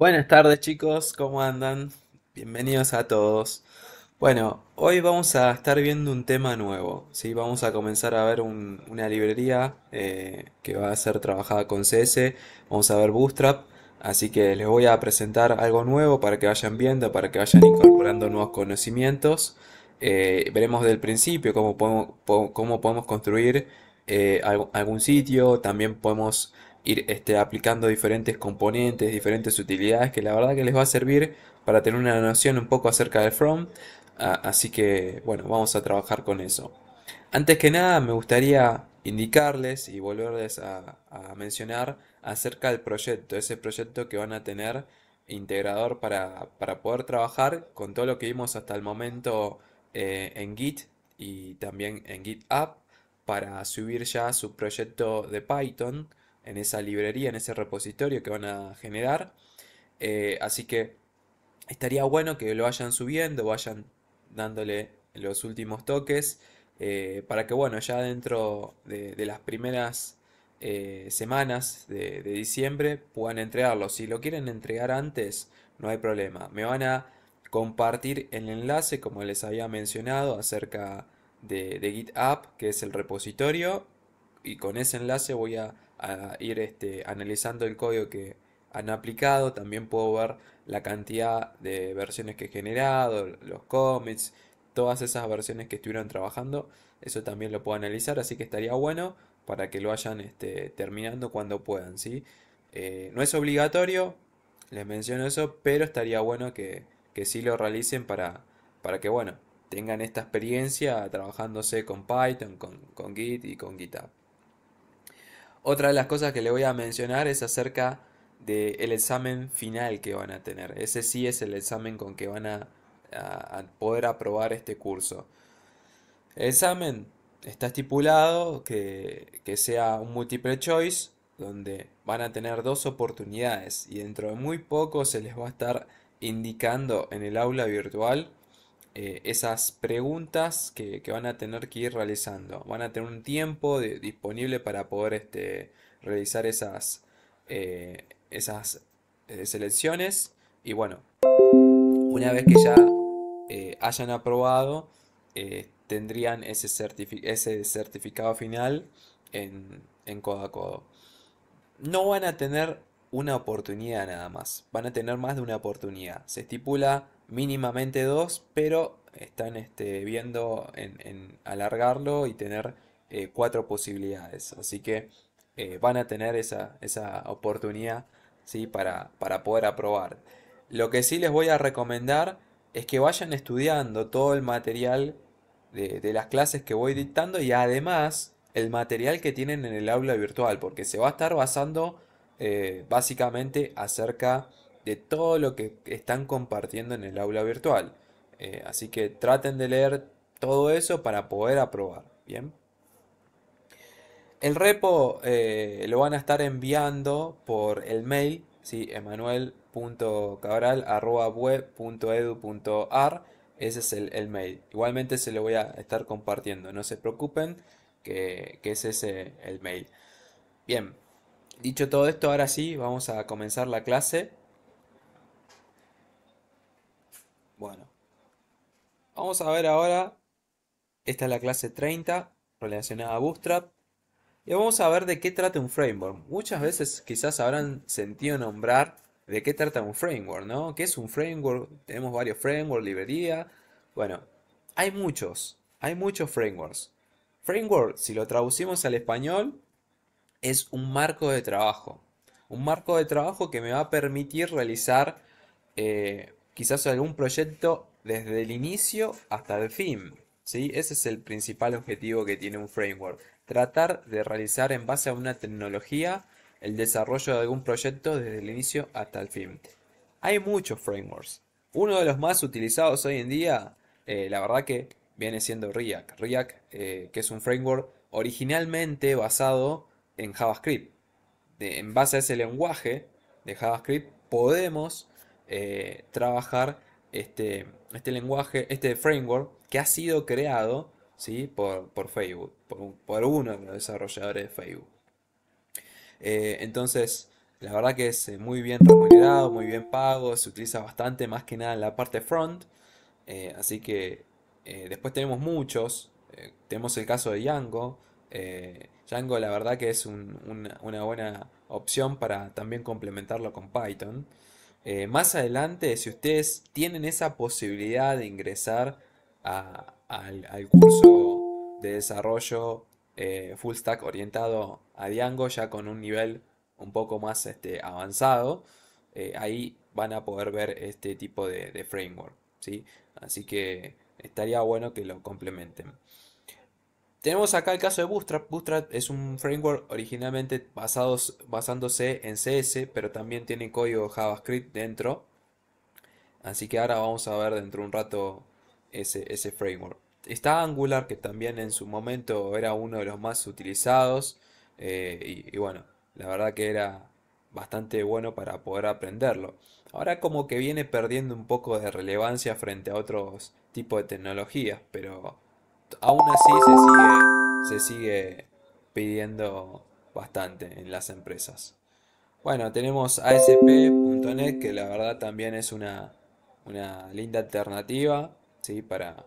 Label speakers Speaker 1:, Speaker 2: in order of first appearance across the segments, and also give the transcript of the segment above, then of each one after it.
Speaker 1: Buenas tardes chicos, ¿cómo andan? Bienvenidos a todos. Bueno, hoy vamos a estar viendo un tema nuevo, ¿sí? Vamos a comenzar a ver una librería eh, que va a ser trabajada con CS, vamos a ver Bootstrap, así que les voy a presentar algo nuevo para que vayan viendo, para que vayan incorporando nuevos conocimientos. Eh, veremos del principio cómo podemos, construir eh, algún sitio, también podemos ir este, aplicando diferentes componentes, diferentes utilidades que la verdad que les va a servir para tener una noción un poco acerca del From. así que bueno, vamos a trabajar con eso. Antes que nada me gustaría indicarles y volverles a, mencionar acerca del proyecto, ese proyecto que van a tener integrador para, poder trabajar con todo lo que vimos hasta el momento eh, en Git y también en GitHub para subir ya su proyecto de Python en esa librería, en ese repositorio que van a generar. Eh, así que estaría bueno que lo vayan subiendo, vayan dándole los últimos toques eh, para que bueno, ya dentro de, las primeras eh, semanas de, diciembre puedan entregarlo. Si lo quieren entregar antes, no hay problema. Me van a compartir el enlace, como les había mencionado, acerca de, de GitHub, que es el repositorio. Y con ese enlace voy a a ir este, analizando el código que han aplicado, también puedo ver la cantidad de versiones que he generado, los commits, todas esas versiones que estuvieron trabajando, eso también lo puedo analizar, así que estaría bueno para que lo vayan este, terminando cuando puedan, ¿sí? Eh, no es obligatorio, les menciono eso, pero estaría bueno que, que sí lo realicen para, para que, bueno, tengan esta experiencia trabajándose con Python, con, con Git y con GitHub. Otra de las cosas que le voy a mencionar es acerca del examen final que van a tener. Ese sí es el examen con que van a, poder aprobar este curso. El examen está estipulado que, que, sea un múltiple choice donde van a tener dos oportunidades y dentro de muy poco se les va a estar indicando en el aula virtual eh, esas preguntas que, van a tener que ir realizando. Van a tener un tiempo de, disponible para poder este, realizar esas, eh, esas eh, selecciones. Y bueno, una vez que ya hayan aprobado, tendrían ese, ese, certificado final en, en codo codo. No van a tener una oportunidad nada más, van a tener más de una oportunidad. Se estipula mínimamente dos, pero están este, viendo en, alargarlo y tener eh, cuatro posibilidades. Así que eh, van a tener esa, esa oportunidad ¿sí? para, para poder aprobar. Lo que sí les voy a recomendar es que vayan estudiando todo el material de, las clases que voy dictando y además el material que tienen en el aula virtual, porque se va a estar basando eh, básicamente acerca de todo lo que están compartiendo en el aula virtual. Eh, así que traten de leer todo eso para poder aprobar. Bien. El repo eh, lo van a estar enviando por el mail, ¿sí? Ese es el, mail. Igualmente se lo voy a estar compartiendo, no se preocupen, que, que es eh, el mail. Bien, dicho todo esto, ahora sí, vamos a comenzar la clase. Bueno. Vamos a ver ahora. Esta es la clase 30 relacionada a Bootstrap. Y vamos a ver de qué trata un framework. Muchas veces quizás habrán sentido nombrar de qué trata un framework, ¿no? ¿Qué es un framework? Tenemos varios frameworks, librería. Bueno, hay muchos. Hay muchos frameworks. Framework, si lo traducimos al español, es un marco de trabajo. Un marco de trabajo que me va a permitir realizar eh, quizás algún proyecto desde el inicio hasta el fin. ¿sí? Ese es el principal objetivo que tiene un framework. Tratar de realizar en base a una tecnología el desarrollo de algún proyecto desde el inicio hasta el fin. Hay muchos frameworks. Uno de los más utilizados hoy en día, eh, la verdad que viene siendo React. React, eh, que es un framework originalmente basado en JavaScript. en base a ese lenguaje de JavaScript podemos eh, trabajar este, este lenguaje, este framework que ha sido creado ¿sí? por, Facebook, por, uno de los desarrolladores de Facebook. Eh, entonces, la verdad que es eh, muy bien remunerado, muy bien pago, se utiliza bastante, más que nada en la parte front. así que después tenemos muchos, tenemos el caso de Django. Django la verdad que es una buena opción para también complementarlo con Python. Eh, más adelante, si ustedes tienen esa posibilidad de ingresar al, curso de desarrollo eh, full stack orientado a Django, ya con un nivel un poco más este, avanzado, eh, ahí van a poder ver este tipo de, framework. Así que estaría bueno que lo complementen. Tenemos acá el caso de Bootstrap. Bootstrap es un framework originalmente basándose en CS, pero también tiene código JavaScript dentro. Así que ahora vamos a ver dentro de un rato ese, framework. Está Angular, que también en su momento era uno de los más utilizados. Eh, y, y bueno, la verdad que era bastante bueno para poder aprenderlo. Ahora como que viene perdiendo un poco de relevancia frente a otros tipos de tecnologías, pero aún así se sigue, pidiendo bastante en las empresas. Bueno, tenemos ASP.NET, que la verdad también es una, linda alternativa ¿sí? para,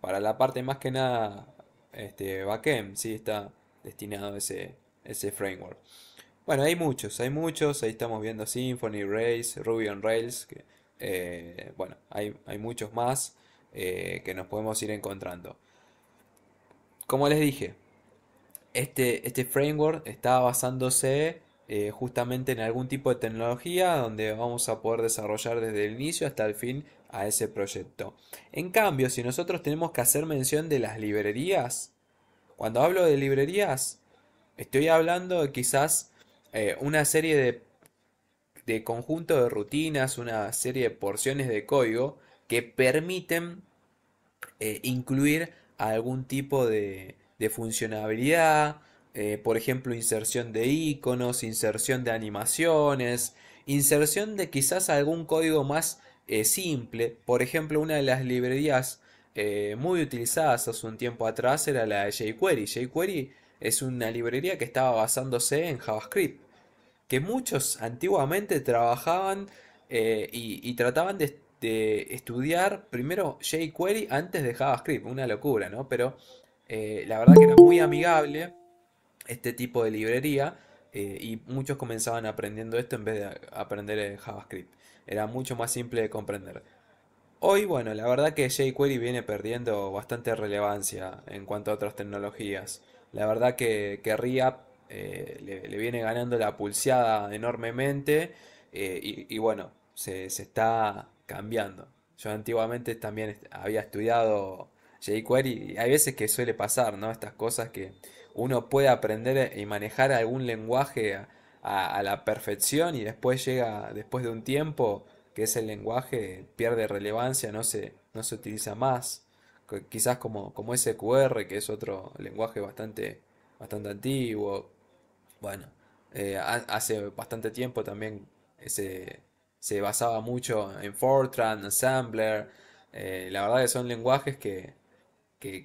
Speaker 1: para la parte más que nada este, backend, ¿sí? está destinado ese, ese framework. Bueno, hay muchos, hay muchos, ahí estamos viendo Symfony, Rails, Ruby on Rails, eh, bueno, hay, muchos más eh, que nos podemos ir encontrando como les dije, este, este framework está basándose eh, justamente en algún tipo de tecnología donde vamos a poder desarrollar desde el inicio hasta el fin a ese proyecto. En cambio, si nosotros tenemos que hacer mención de las librerías, cuando hablo de librerías, estoy hablando de quizás eh, una serie de, de conjunto de rutinas, una serie de porciones de código que permiten eh, incluir algún tipo de, de funcionalidad, eh, por ejemplo, inserción de iconos, inserción de animaciones, inserción de quizás algún código más eh, simple. Por ejemplo, una de las librerías eh, muy utilizadas hace un tiempo atrás era la de jQuery. jQuery es una librería que estaba basándose en JavaScript, que muchos antiguamente trabajaban y, y, trataban de, de estudiar primero jQuery antes de JavaScript, una locura, ¿no? Pero eh, la verdad que era muy amigable este tipo de librería eh, y muchos comenzaban aprendiendo esto en vez de aprender JavaScript. Era mucho más simple de comprender. Hoy, bueno, la verdad que jQuery viene perdiendo bastante relevancia en cuanto a otras tecnologías. La verdad que, que eh, le, viene ganando la pulseada enormemente y, bueno, se, está cambiando. Yo antiguamente también había estudiado jQuery y hay veces que suele pasar, ¿no? Estas cosas que uno puede aprender y manejar algún lenguaje a, la perfección y después llega, después de un tiempo, que ese lenguaje pierde relevancia, no se, no se utiliza más. Quizás como, como SQR, que es otro lenguaje bastante, bastante antiguo. Bueno, eh, hace bastante tiempo también ese se basaba mucho en Fortran, Assembler. Eh, la verdad que son lenguajes que,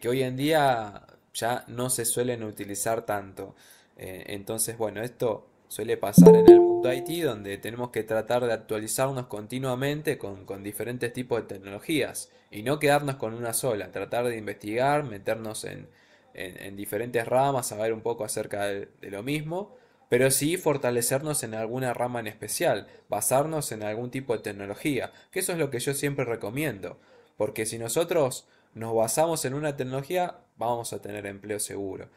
Speaker 1: hoy en día ya no se suelen utilizar tanto. Eh, entonces, bueno, esto suele pasar en el mundo IT, donde tenemos que tratar de actualizarnos continuamente con, diferentes tipos de tecnologías y no quedarnos con una sola, tratar de investigar, meternos en, diferentes ramas, saber un poco acerca de lo mismo pero sí fortalecernos en alguna rama en especial, basarnos en algún tipo de tecnología, que eso es lo que yo siempre recomiendo, porque si nosotros nos basamos en una tecnología, vamos a tener empleo seguro.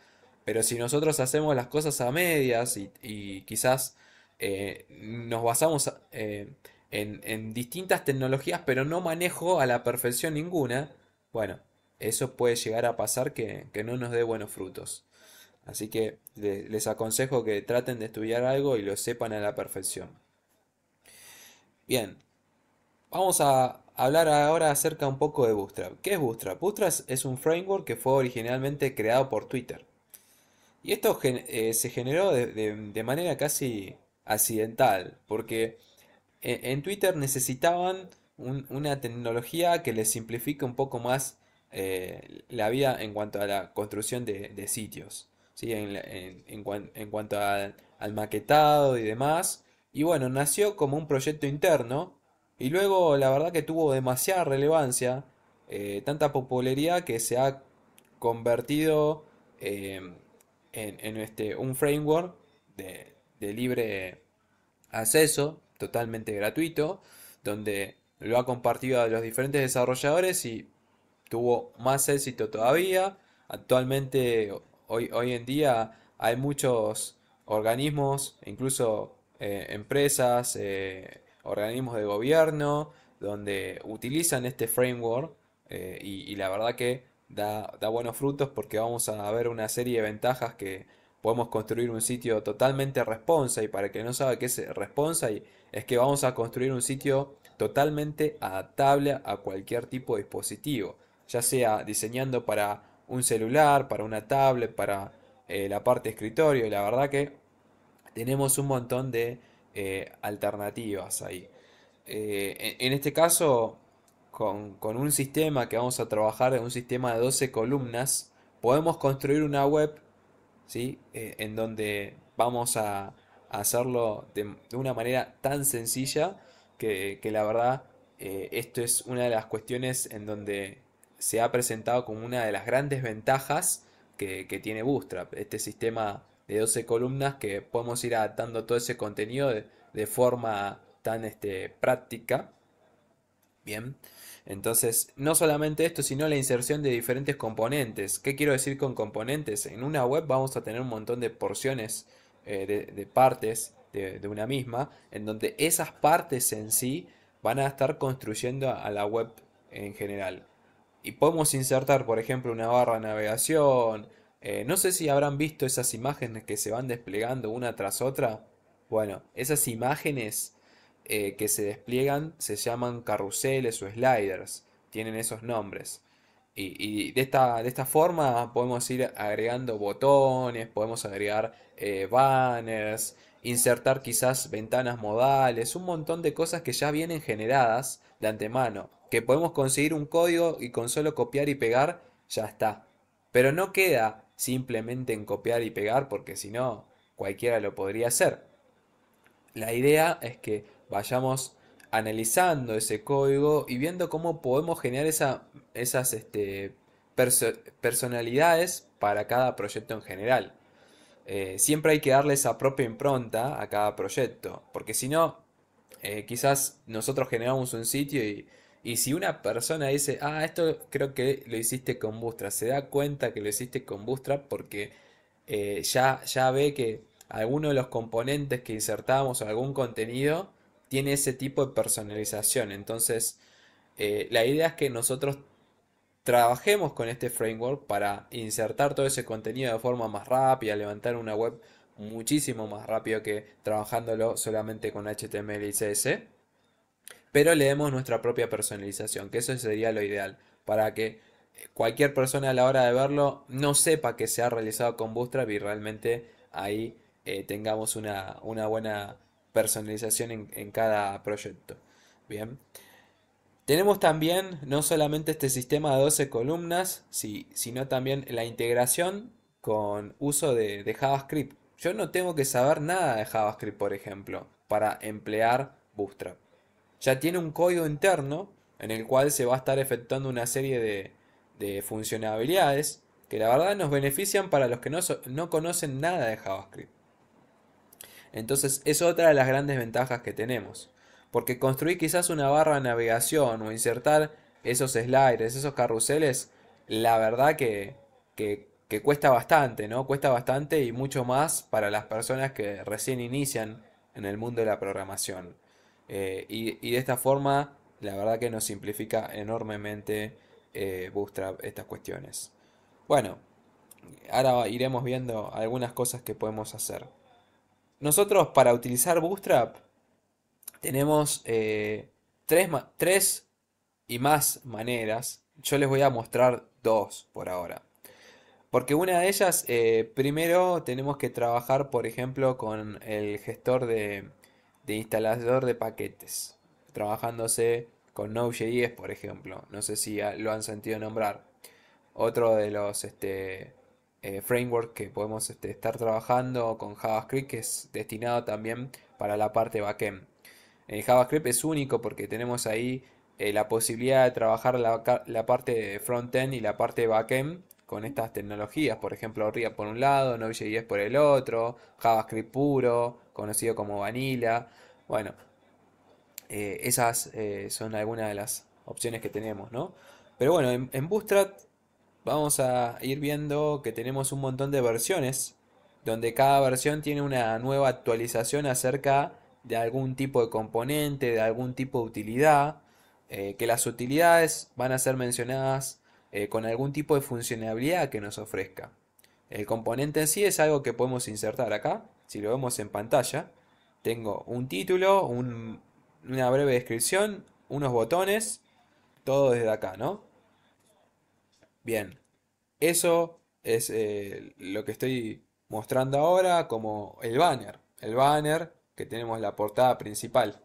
Speaker 1: Pero si nosotros hacemos las cosas a medias y, quizás eh, nos basamos eh, en, distintas tecnologías, pero no manejo a la perfección ninguna, bueno, eso puede llegar a pasar que no nos dé buenos frutos. Así que les aconsejo que traten de estudiar algo y lo sepan a la perfección. Bien, vamos a hablar ahora acerca un poco de Bootstrap. ¿Qué es Bootstrap? Bootstrap es un framework que fue originalmente creado por Twitter. Y esto eh, se generó de, manera casi accidental, porque eh, en, Twitter necesitaban una tecnología que les simplifique un poco más eh, la vida en cuanto a la construcción de sitios en, cuanto al, maquetado y demás. Y bueno, nació como un proyecto interno y luego la verdad que tuvo demasiada relevancia, eh, tanta popularidad que se ha convertido em, en, este, un framework de, de, libre acceso, totalmente gratuito, donde lo ha compartido a los diferentes desarrolladores y tuvo más éxito todavía. Actualmente hoy, en día hay muchos organismos, incluso eh, empresas, eh, organismos de gobierno, donde utilizan este framework eh, y, la verdad que da, buenos frutos porque vamos a ver una serie de ventajas que podemos construir un sitio totalmente responsa y para que no sabe qué es responsa es que vamos a construir un sitio totalmente adaptable a cualquier tipo de dispositivo, ya sea diseñando para un celular, para una tablet, para eh, la parte de escritorio. La verdad que tenemos un montón de eh, alternativas ahí. Eh, en, este caso, con, un sistema que vamos a trabajar, un sistema de 12 columnas, podemos construir una web ¿sí? en donde vamos a hacerlo de, una manera tan sencilla que, que la verdad esto es una de las cuestiones en donde se ha presentado como una de las grandes ventajas que, tiene Bootstrap, este sistema de 12 columnas que podemos ir adaptando todo ese contenido de, forma tan este, práctica. Bien, entonces no solamente esto, sino la inserción de diferentes componentes. ¿Qué quiero decir con componentes? En una web vamos a tener un montón de porciones eh, de, partes de, una misma, en donde esas partes en sí van a estar construyendo a la web en general y podemos insertar, por ejemplo, una barra de navegación. Eh, no sé si habrán visto esas imágenes que se van desplegando una tras otra. Bueno, esas imágenes eh, que se despliegan se llaman carruseles o sliders. Tienen esos nombres. Y, de, esta, de, esta, forma podemos ir agregando botones, podemos agregar eh, banners, insertar quizás ventanas modales, un montón de cosas que ya vienen generadas de antemano que podemos conseguir un código y con solo copiar y pegar ya está. Pero no queda simplemente en copiar y pegar porque si no cualquiera lo podría hacer. La idea es que vayamos analizando ese código y viendo cómo podemos generar esas este, personalidades para cada proyecto en general. Eh, siempre hay que darle esa propia impronta a cada proyecto, porque si no, eh, quizás nosotros generamos un sitio y y si una persona dice, ah, esto creo que lo hiciste con Bootstrap, se da cuenta que lo hiciste con Bootstrap porque eh, ya, ya ve que alguno de los componentes que insertamos o algún contenido tiene ese tipo de personalización. Entonces, eh, la idea es que nosotros trabajemos con este framework para insertar todo ese contenido de forma más rápida, levantar una web muchísimo más rápido que trabajándolo solamente con HTML y CSS pero le nuestra propia personalización, que eso sería lo ideal, para que cualquier persona a la hora de verlo no sepa que se ha realizado con Bootstrap y realmente ahí eh, tengamos una, buena personalización en, cada proyecto. Bien. Tenemos también no solamente este sistema de 12 columnas, sino también la integración con uso de, de, JavaScript. Yo no tengo que saber nada de JavaScript, por ejemplo, para emplear Bootstrap ya tiene un código interno en el cual se va a estar efectuando una serie de, de funcionalidades que la verdad nos benefician para los que no, conocen nada de JavaScript. Entonces es otra de las grandes ventajas que tenemos. Porque construir quizás una barra de navegación o insertar esos sliders, esos carruseles, la verdad que, que cuesta bastante, ¿no? Cuesta bastante y mucho más para las personas que recién inician en el mundo de la programación. Eh, y, de esta forma, la verdad que nos simplifica enormemente eh, Bootstrap estas cuestiones. Bueno, ahora iremos viendo algunas cosas que podemos hacer. Nosotros para utilizar Bootstrap tenemos eh, tres, tres y más maneras. Yo les voy a mostrar dos por ahora. Porque una de ellas, primero tenemos que trabajar, por ejemplo, con el gestor de, de instalador de paquetes, trabajándose con Node.js, por ejemplo. No sé si lo han sentido nombrar. Otro de los este, eh, frameworks que podemos este, estar trabajando con JavaScript, que es destinado también para la parte backend. El JavaScript es único porque tenemos ahí eh, la posibilidad de trabajar la, parte de frontend y la parte backend con estas tecnologías. Por ejemplo, RIA por un lado, Node.js por el otro, JavaScript puro, conocido como Vanilla. Bueno, eh, esas eh, son algunas de las opciones que tenemos, ¿no? Pero bueno, en, Bootstrap vamos a ir viendo que tenemos un montón de versiones, donde cada versión tiene una nueva actualización acerca de algún tipo de componente, de algún tipo de utilidad, eh, que las utilidades van a ser mencionadas con algún tipo de funcionalidad que nos ofrezca. El componente en sí es algo que podemos insertar acá, si lo vemos en pantalla, tengo un título, una breve descripción, unos botones, todo desde acá, ¿no? Bien, eso es eh, lo que estoy mostrando ahora como el banner. El banner que tenemos la portada principal.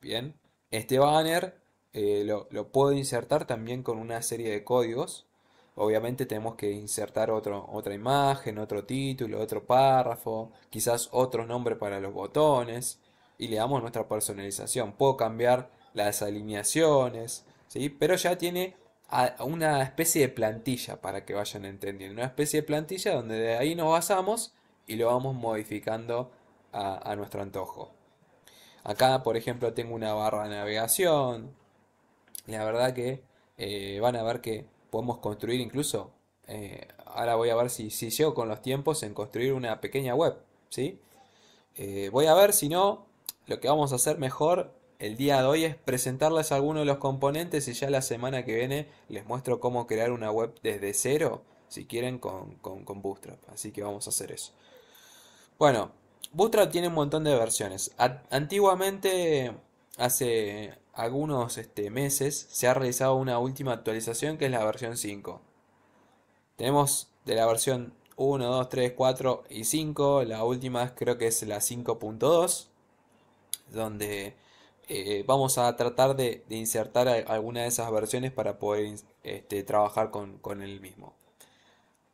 Speaker 1: Bien, este banner eh, lo puedo insertar también con una serie de códigos obviamente tenemos que insertar otro, otra imagen, otro título, otro párrafo, quizás otro nombre para los botones y le damos nuestra personalización. Puedo cambiar las alineaciones, ¿sí? pero ya tiene una especie de plantilla para que vayan entendiendo. Una especie de plantilla donde de ahí nos basamos y lo vamos modificando a, nuestro antojo. Acá, por ejemplo, tengo una barra de navegación. La verdad que eh, van a ver que podemos construir incluso, eh, ahora voy a ver si, si, llego con los tiempos en construir una pequeña web, ¿sí? Eh, voy a ver si no, lo que vamos a hacer mejor el día de hoy es presentarles algunos de los componentes y ya la semana que viene les muestro cómo crear una web desde cero, si quieren, con, con, Bootstrap. Así que vamos a hacer eso. Bueno, Bootstrap tiene un montón de versiones. antiguamente, hace algunos este, meses se ha realizado una última actualización que es la versión 5. Tenemos de la versión 1, 2, 3, 4 y 5, la última creo que es la 5.2, donde eh, vamos a tratar de, insertar alguna de esas versiones para poder este, trabajar con, con el mismo.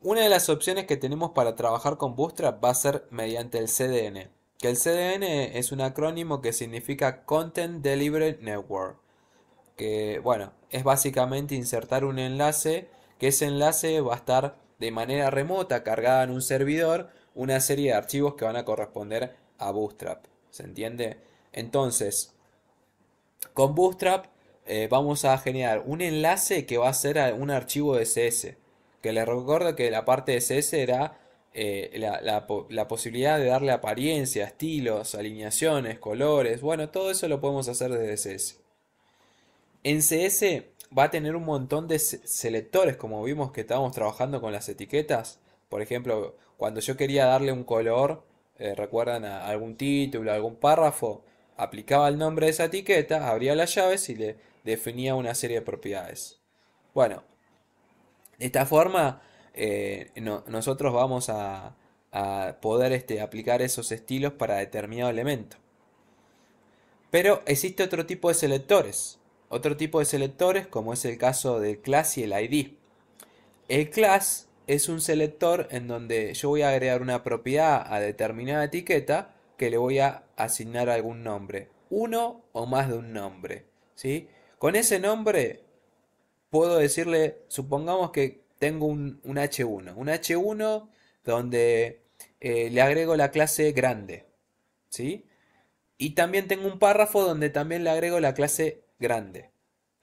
Speaker 1: Una de las opciones que tenemos para trabajar con Bootstrap va a ser mediante el CDN que el CDN es un acrónimo que significa Content Delivery Network, que bueno, es básicamente insertar un enlace, que ese enlace va a estar de manera remota cargada en un servidor una serie de archivos que van a corresponder a Bootstrap, ¿se entiende? Entonces, con Bootstrap eh, vamos a generar un enlace que va a ser un archivo de CSS, que les recuerdo que la parte de CSS era eh, la, posibilidad de darle apariencia, estilos, alineaciones, colores, bueno, todo eso lo podemos hacer desde CS. En CS va a tener un montón de selectores, como vimos que estábamos trabajando con las etiquetas. Por ejemplo, cuando yo quería darle un color, eh, recuerdan a algún título, algún párrafo, aplicaba el nombre de esa etiqueta, abría las llaves y le definía una serie de propiedades. Bueno, de esta forma eh, nosotros vamos a, poder este, aplicar esos estilos para determinado elemento. Pero existe otro tipo de selectores. Otro tipo de selectores, como es el caso del class y el ID. El class es un selector en donde yo voy a agregar una propiedad a determinada etiqueta que le voy a asignar algún nombre. Uno o más de un nombre. ¿sí? Con ese nombre puedo decirle, supongamos que tengo un, H1. Un H1 donde eh, le agrego la clase grande. ¿Sí? Y también tengo un párrafo donde también le agrego la clase grande.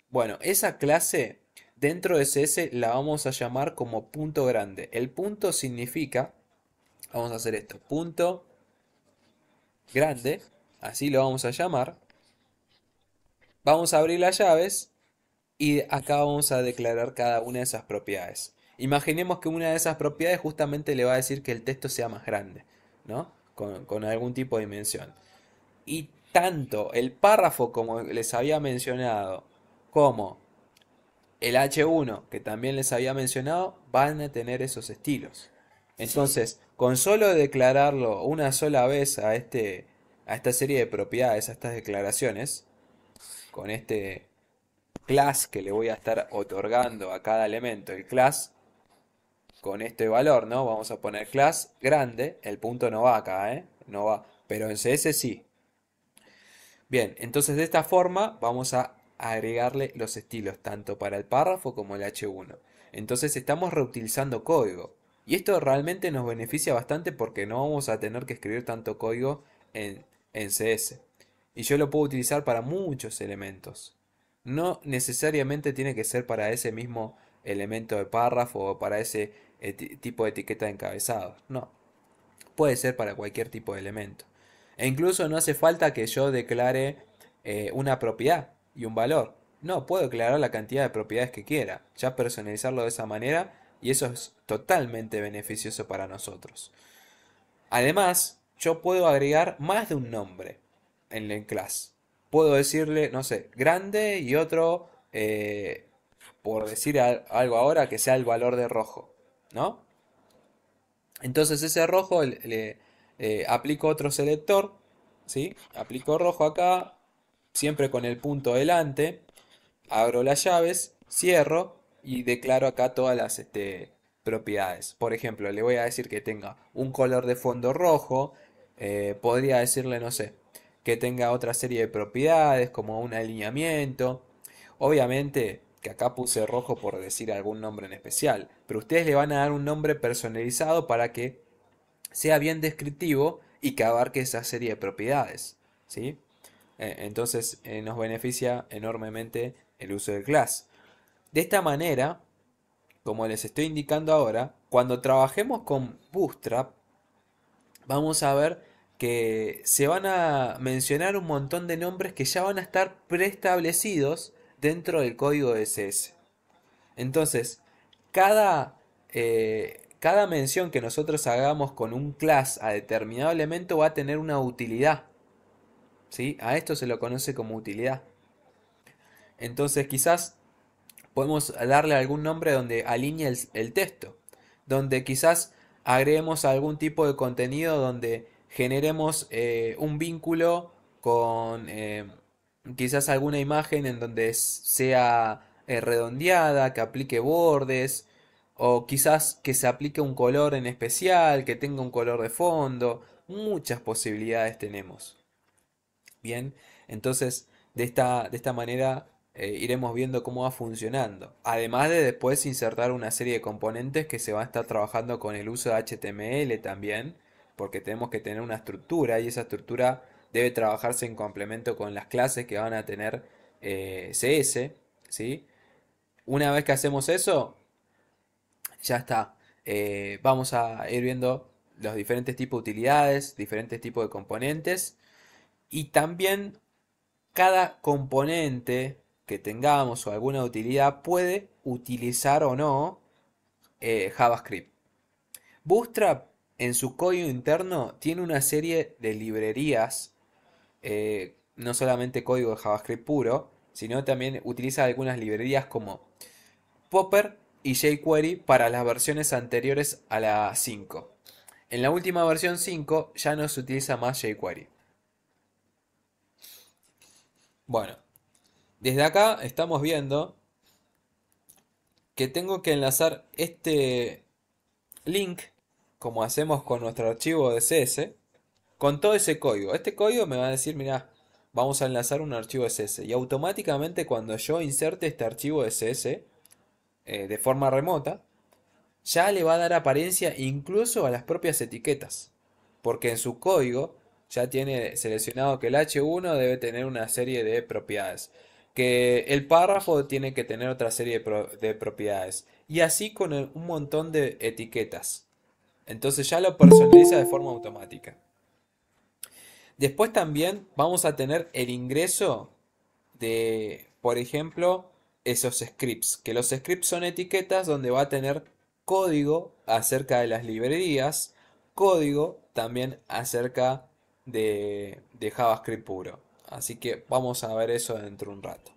Speaker 1: Bueno, esa clase dentro de CS la vamos a llamar como punto grande. El punto significa, vamos a hacer esto, punto grande, así lo vamos a llamar. Vamos a abrir las llaves y acá vamos a declarar cada una de esas propiedades. Imaginemos que una de esas propiedades justamente le va a decir que el texto sea más grande, ¿no? Con, algún tipo de dimensión. Y tanto el párrafo como les había mencionado, como el H1 que también les había mencionado, van a tener esos estilos. Entonces, con solo declararlo una sola vez a, este, a esta serie de propiedades, a estas declaraciones, con este class que le voy a estar otorgando a cada elemento, el class, con este valor, ¿no? Vamos a poner class grande, el punto no va acá, ¿eh? No va, pero en CS sí. Bien, entonces de esta forma vamos a agregarle los estilos, tanto para el párrafo como el H1. Entonces estamos reutilizando código. Y esto realmente nos beneficia bastante porque no vamos a tener que escribir tanto código en, en CS. Y yo lo puedo utilizar para muchos elementos no necesariamente tiene que ser para ese mismo elemento de párrafo o para ese tipo de etiqueta de encabezado. No. Puede ser para cualquier tipo de elemento. E incluso no hace falta que yo declare eh, una propiedad y un valor. No, puedo declarar la cantidad de propiedades que quiera, ya personalizarlo de esa manera y eso es totalmente beneficioso para nosotros. Además, yo puedo agregar más de un nombre en la class puedo decirle, no sé, grande y otro, eh, por decir algo ahora, que sea el valor de rojo, ¿no? Entonces ese rojo le, eh, aplico otro selector, ¿sí? Aplico rojo acá, siempre con el punto delante, abro las llaves, cierro y declaro acá todas las este, propiedades. Por ejemplo, le voy a decir que tenga un color de fondo rojo, eh, podría decirle, no sé, que tenga otra serie de propiedades, como un alineamiento. Obviamente que acá puse rojo por decir algún nombre en especial, pero ustedes le van a dar un nombre personalizado para que sea bien descriptivo y que abarque esa serie de propiedades. ¿sí? Eh, entonces eh, nos beneficia enormemente el uso de class. De esta manera, como les estoy indicando ahora, cuando trabajemos con Bootstrap, vamos a ver que se van a mencionar un montón de nombres que ya van a estar preestablecidos dentro del código de Entonces, cada, eh, cada mención que nosotros hagamos con un class a determinado elemento va a tener una utilidad. ¿sí? A esto se lo conoce como utilidad. Entonces, quizás podemos darle algún nombre donde alinee el texto. Donde quizás agreguemos algún tipo de contenido donde generemos eh, un vínculo con eh, quizás alguna imagen en donde sea eh, redondeada, que aplique bordes, o quizás que se aplique un color en especial, que tenga un color de fondo. Muchas posibilidades tenemos. Bien, entonces de esta, manera iremos viendo cómo va funcionando. Además de después insertar una serie de componentes que se va a estar trabajando con el uso de HTML también porque tenemos que tener una estructura y esa estructura debe trabajarse en complemento con las clases que van a tener eh, CS, ¿sí? Una vez que hacemos eso, ya está. Eh, vamos a ir viendo los diferentes tipos de utilidades, diferentes tipos de componentes y también cada componente que tengamos o alguna utilidad puede utilizar o no eh, JavaScript. Bootstrap en su código interno tiene una serie de librerías, eh, no solamente código de JavaScript puro, sino también utiliza algunas librerías como Popper y jQuery para las versiones anteriores a la 5. En la última versión 5 ya no se utiliza más jQuery. Bueno, desde acá estamos viendo que tengo que enlazar este link como hacemos con nuestro archivo de CS, con todo ese código. Este código me va a decir, mira, vamos a enlazar un archivo de Y automáticamente cuando yo inserte este archivo de CS eh, de forma remota, ya le va a dar apariencia incluso a las propias etiquetas. Porque en su código ya tiene seleccionado que el H1 debe tener una serie de propiedades. Que el párrafo tiene que tener otra serie de, propiedades. Y así con un montón de etiquetas. Entonces ya lo personaliza de forma automática. Después también vamos a tener el ingreso de, por ejemplo, esos scripts. Que los scripts son etiquetas donde va a tener código acerca de las librerías, código también acerca de, JavaScript puro. Así que vamos a ver eso dentro de un rato.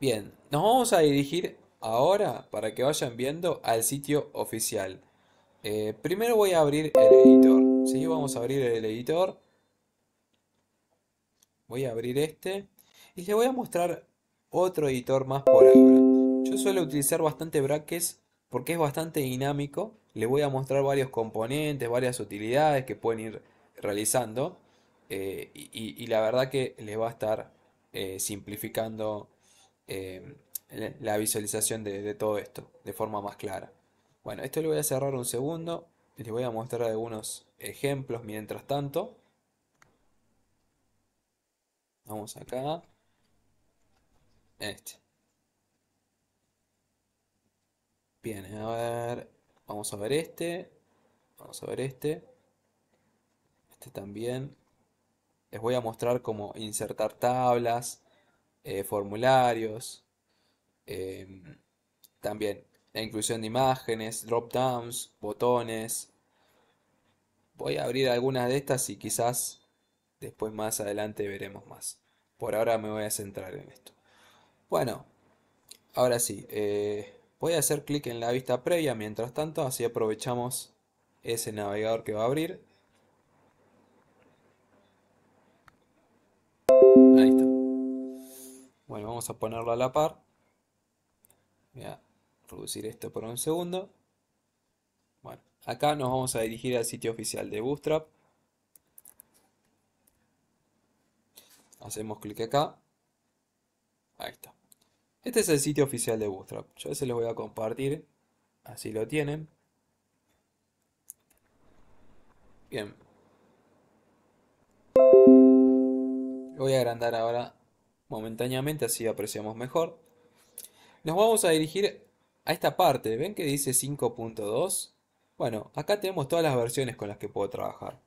Speaker 1: Bien, nos vamos a dirigir ahora para que vayan viendo al sitio oficial. Eh, primero voy a abrir el editor. ¿sí? Vamos a abrir el editor. Voy a abrir este. Y les voy a mostrar otro editor más por ahora. Yo suelo utilizar bastante brackets porque es bastante dinámico. Les voy a mostrar varios componentes, varias utilidades que pueden ir realizando. Eh, y, la verdad que les va a estar eh, simplificando e, la visualización de, todo esto de forma más clara. Bueno, esto lo voy a cerrar un segundo les voy a mostrar algunos ejemplos mientras tanto. Vamos acá. Este. Bien, a ver. Vamos a ver este. Vamos a ver este. Este también. Les voy a mostrar cómo insertar tablas, eh, formularios, Em, también la inclusión de imágenes, drop downs, botones. Voy a abrir algunas de estas y quizás después más adelante veremos más. Por ahora me voy a centrar en esto. Bueno, ahora sí, eh, voy a hacer clic en la vista previa mientras tanto, así aprovechamos ese navegador que va a abrir. Ahí está. Bueno, vamos a ponerlo a la par. Voy a reducir esto por un segundo. Bueno, acá nos vamos a dirigir al sitio oficial de Bootstrap. Hacemos clic acá. Ahí está. Este es el sitio oficial de Bootstrap. Yo se lo voy a compartir. Así lo tienen. Bien. voy a agrandar ahora momentáneamente, así apreciamos mejor. Nos vamos a dirigir a esta parte. ¿Ven que dice 5.2? Bueno, acá tenemos todas las versiones con las que puedo trabajar.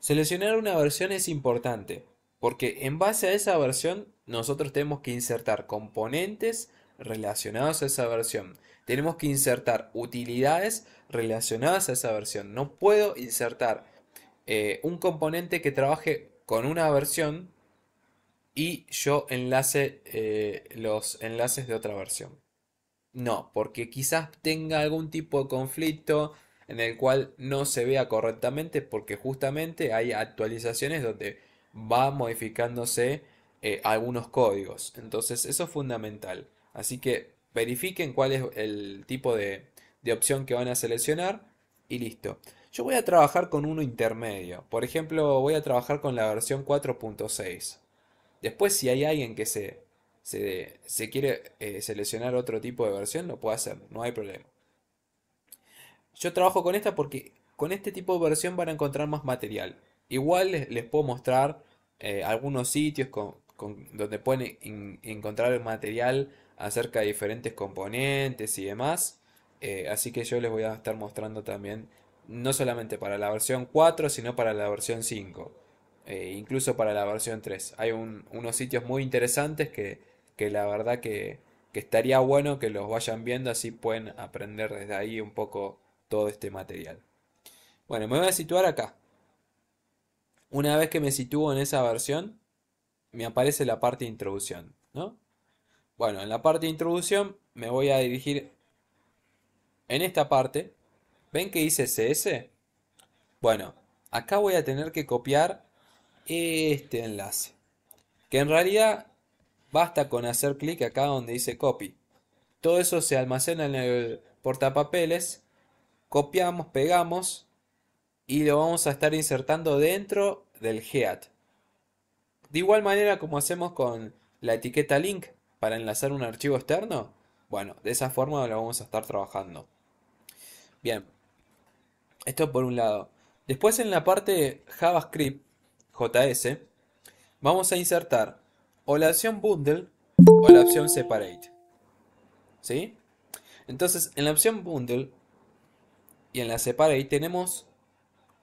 Speaker 1: Seleccionar una versión es importante, porque en base a esa versión nosotros tenemos que insertar componentes relacionados a esa versión. Tenemos que insertar utilidades relacionadas a esa versión. No puedo insertar eh, un componente que trabaje con una versión y yo enlace eh, los enlaces de otra versión. No, porque quizás tenga algún tipo de conflicto en el cual no se vea correctamente porque justamente hay actualizaciones donde va modificándose eh, algunos códigos. Entonces eso es fundamental. Así que verifiquen cuál es el tipo de, de opción que van a seleccionar y listo. Yo voy a trabajar con uno intermedio. Por ejemplo, voy a trabajar con la versión 4.6. Después, si hay alguien que se, se, quiere eh, seleccionar otro tipo de versión, lo puede hacer, no hay problema. Yo trabajo con esta porque con este tipo de versión van a encontrar más material. Igual les, puedo mostrar eh, algunos sitios donde pueden encontrar el material acerca de diferentes componentes y demás. Eh, así que yo les voy a estar mostrando también, no solamente para la versión 4, sino para la versión 5. Eh, incluso para la versión 3. Hay unos sitios muy interesantes que, la verdad que, estaría bueno que los vayan viendo, así pueden aprender desde ahí un poco todo este material. Bueno, me voy a situar acá. Una vez que me sitúo en esa versión, me aparece la parte de introducción, ¿no? Bueno, en la parte de introducción me voy a dirigir en esta parte. ¿Ven que dice CS? Bueno, acá voy a tener que copiar este enlace. Que en realidad basta con hacer clic acá donde dice copy. Todo eso se almacena en el portapapeles, copiamos, pegamos y lo vamos a estar insertando dentro del head. De igual manera como hacemos con la etiqueta link para enlazar un archivo externo, bueno, de esa forma lo vamos a estar trabajando. Bien, esto por un lado. Después en la parte JavaScript JS, vamos a insertar o la opción bundle o la opción separate. ¿Sí? Entonces, en la opción bundle y en la separate tenemos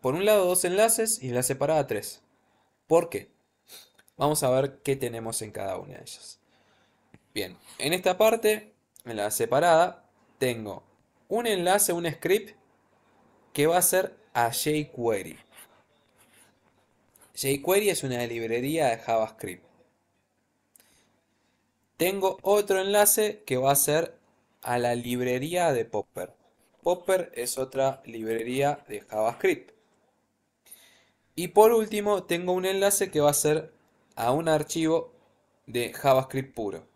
Speaker 1: por un lado dos enlaces y en la separada tres. ¿Por qué? Vamos a ver qué tenemos en cada una de ellas. Bien, en esta parte, en la separada, tengo un enlace, un script que va a ser a jQuery jQuery es una librería de JavaScript. Tengo otro enlace que va a ser a la librería de Popper. Popper es otra librería de JavaScript. Y por último, tengo un enlace que va a ser a un archivo de JavaScript puro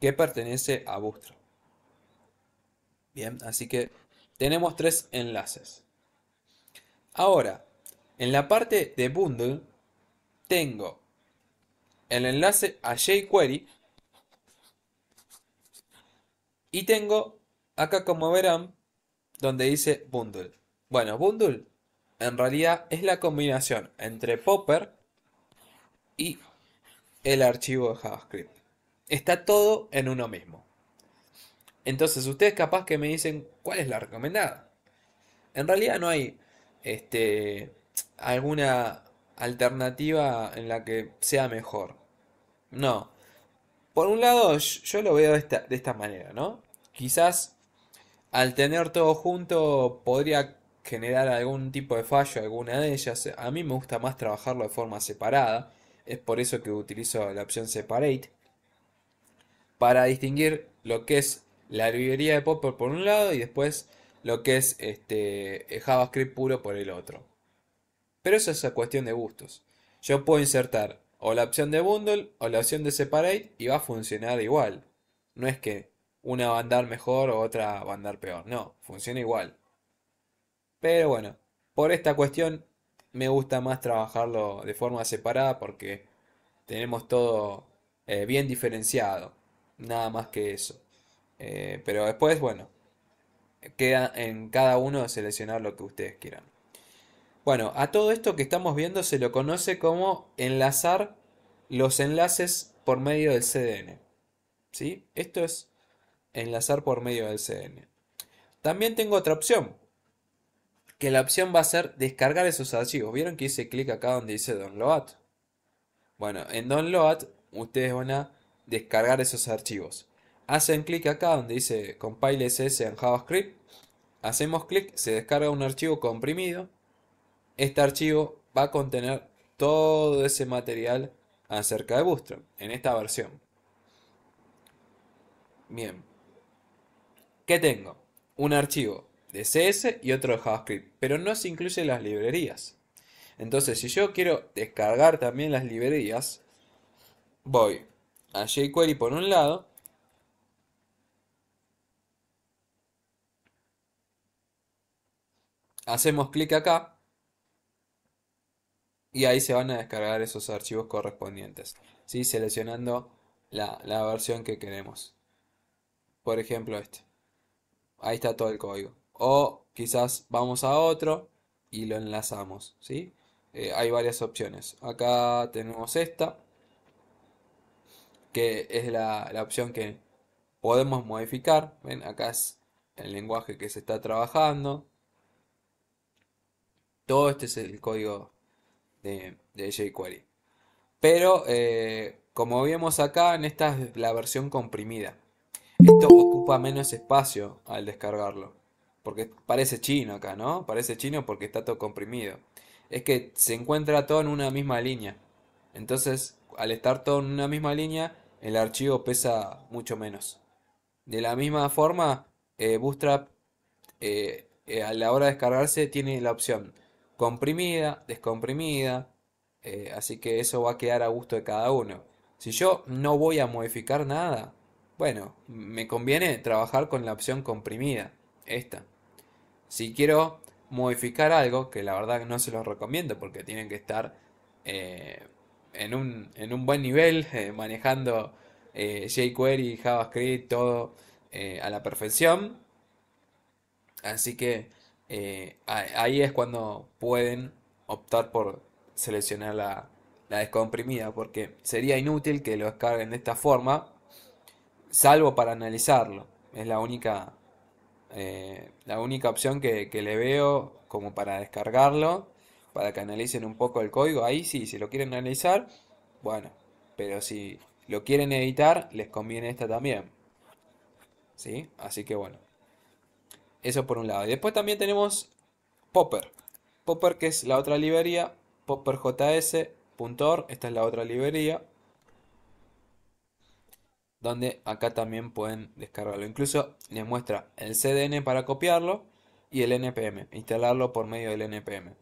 Speaker 1: que pertenece a Bootstrap. Bien, así que tenemos tres enlaces. Ahora, en la parte de bundle tengo el enlace a jQuery y tengo acá como verán donde dice bundle. Bueno, bundle en realidad es la combinación entre Popper y el archivo de JavaScript. Está todo en uno mismo. Entonces, ustedes capaz que me dicen cuál es la recomendada. En realidad no hay este alguna alternativa en la que sea mejor. No. Por un lado, yo lo veo de esta, manera, ¿no? Quizás al tener todo junto podría generar algún tipo de fallo, alguna de ellas. A mí me gusta más trabajarlo de forma separada. Es por eso que utilizo la opción Separate. Para distinguir lo que es la librería de Popper por un lado y después lo que es este, JavaScript puro por el otro. Pero eso es cuestión de gustos. Yo puedo insertar o la opción de bundle o la opción de separate y va a funcionar igual. No es que una va a andar mejor o otra va a andar peor. No, funciona igual. Pero bueno, por esta cuestión me gusta más trabajarlo de forma separada porque tenemos todo eh, bien diferenciado. Nada más que eso. Eh, pero después, bueno, queda en cada uno seleccionar lo que ustedes quieran. Bueno, a todo esto que estamos viendo se lo conoce como enlazar los enlaces por medio del CDN. ¿Sí? Esto es enlazar por medio del CDN. También tengo otra opción, que la opción va a ser descargar esos archivos. ¿Vieron que hice clic acá donde dice download? Bueno, en download ustedes van a descargar esos archivos. Hacen clic acá donde dice compile ss en JavaScript. Hacemos clic, se descarga un archivo comprimido este archivo va a contener todo ese material acerca de Bootstrap en esta versión. Bien. ¿Qué tengo? Un archivo de CS y otro de JavaScript, pero no se incluyen las librerías. Entonces, si yo quiero descargar también las librerías, voy a jQuery por un lado. Hacemos clic acá y ahí se van a descargar esos archivos correspondientes, ¿sí? seleccionando la, versión que queremos. Por ejemplo este. Ahí está todo el código. O quizás vamos a otro y lo enlazamos. ¿sí? Eh, hay varias opciones. Acá tenemos esta, que es la, opción que podemos modificar. ¿Ven? Acá es el lenguaje que se está trabajando. Todo este es el código de, jQuery. Pero eh, como vemos acá, en esta es la versión comprimida. Esto ocupa menos espacio al descargarlo. Porque parece chino acá, ¿no? Parece chino porque está todo comprimido. Es que se encuentra todo en una misma línea. Entonces, al estar todo en una misma línea, el archivo pesa mucho menos. De la misma forma, eh, Bootstrap eh, a la hora de descargarse tiene la opción comprimida, descomprimida, eh, así que eso va a quedar a gusto de cada uno. Si yo no voy a modificar nada, bueno, me conviene trabajar con la opción comprimida, esta. Si quiero modificar algo, que la verdad no se los recomiendo porque tienen que estar eh, en, un, buen nivel, eh, manejando jQuery, JavaScript, todo a la perfección. Así que eh, ahí es cuando pueden optar por seleccionar la, descomprimida, porque sería inútil que lo descarguen de esta forma, salvo para analizarlo. Es la única, eh, la única opción que, que, le veo como para descargarlo, para que analicen un poco el código. Ahí sí, si lo quieren analizar, bueno, pero si lo quieren editar, les conviene esta también. ¿Sí? Así que bueno. Eso por un lado. Y después también tenemos Popper. Popper que es la otra librería. PopperJS.org. Esta es la otra librería. Donde acá también pueden descargarlo. Incluso les muestra el CDN para copiarlo y el NPM. Instalarlo por medio del NPM.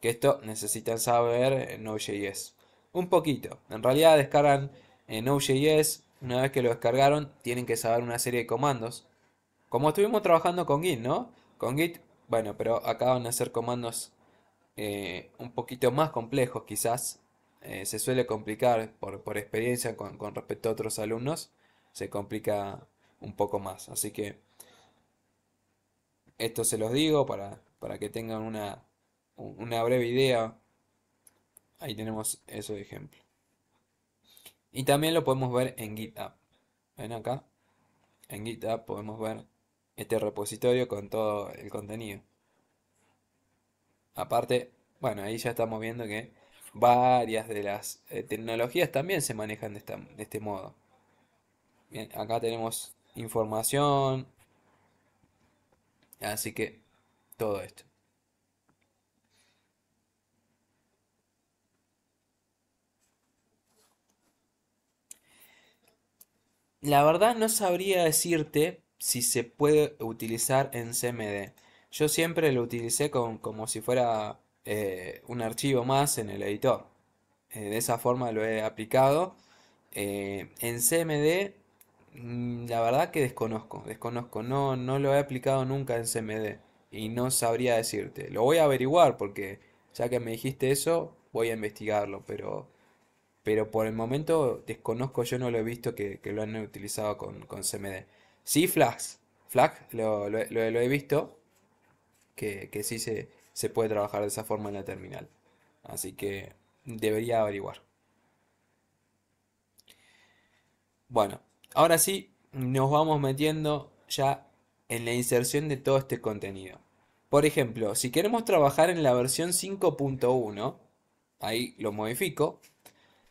Speaker 1: Que esto necesitan saber en Node.js. Un poquito. En realidad descargan en Node.js. Una vez que lo descargaron tienen que saber una serie de comandos como estuvimos trabajando con Git, ¿no? Con Git, bueno, pero acá van a ser comandos eh, un poquito más complejos quizás. Eh, se suele complicar por, experiencia con, respecto a otros alumnos. Se complica un poco más. Así que esto se los digo para, para que tengan una, una breve idea. Ahí tenemos eso de ejemplo. Y también lo podemos ver en GitHub. Ven acá. En GitHub podemos ver este repositorio con todo el contenido. Aparte, bueno, ahí ya estamos viendo que varias de las eh, tecnologías también se manejan de, de este modo. Bien, acá tenemos información. Así que todo esto. La verdad no sabría decirte si se puede utilizar en CMD. Yo siempre lo utilicé como si fuera eh, un archivo más en el editor. Eh, de esa forma lo he aplicado. Eh, en CMD, mm, la verdad que desconozco, desconozco. No, no lo he aplicado nunca en CMD y no sabría decirte. Lo voy a averiguar porque ya que me dijiste eso, voy a investigarlo, pero... Pero por el momento desconozco, yo no lo he visto que, lo han utilizado con, con CMD. Sí, Flags. Flag, lo, he visto, que, sí se puede trabajar de esa forma en la terminal. Así que debería averiguar. Bueno, ahora sí, nos vamos metiendo ya en la inserción de todo este contenido. Por ejemplo, si queremos trabajar en la versión 5.1, ahí lo modifico.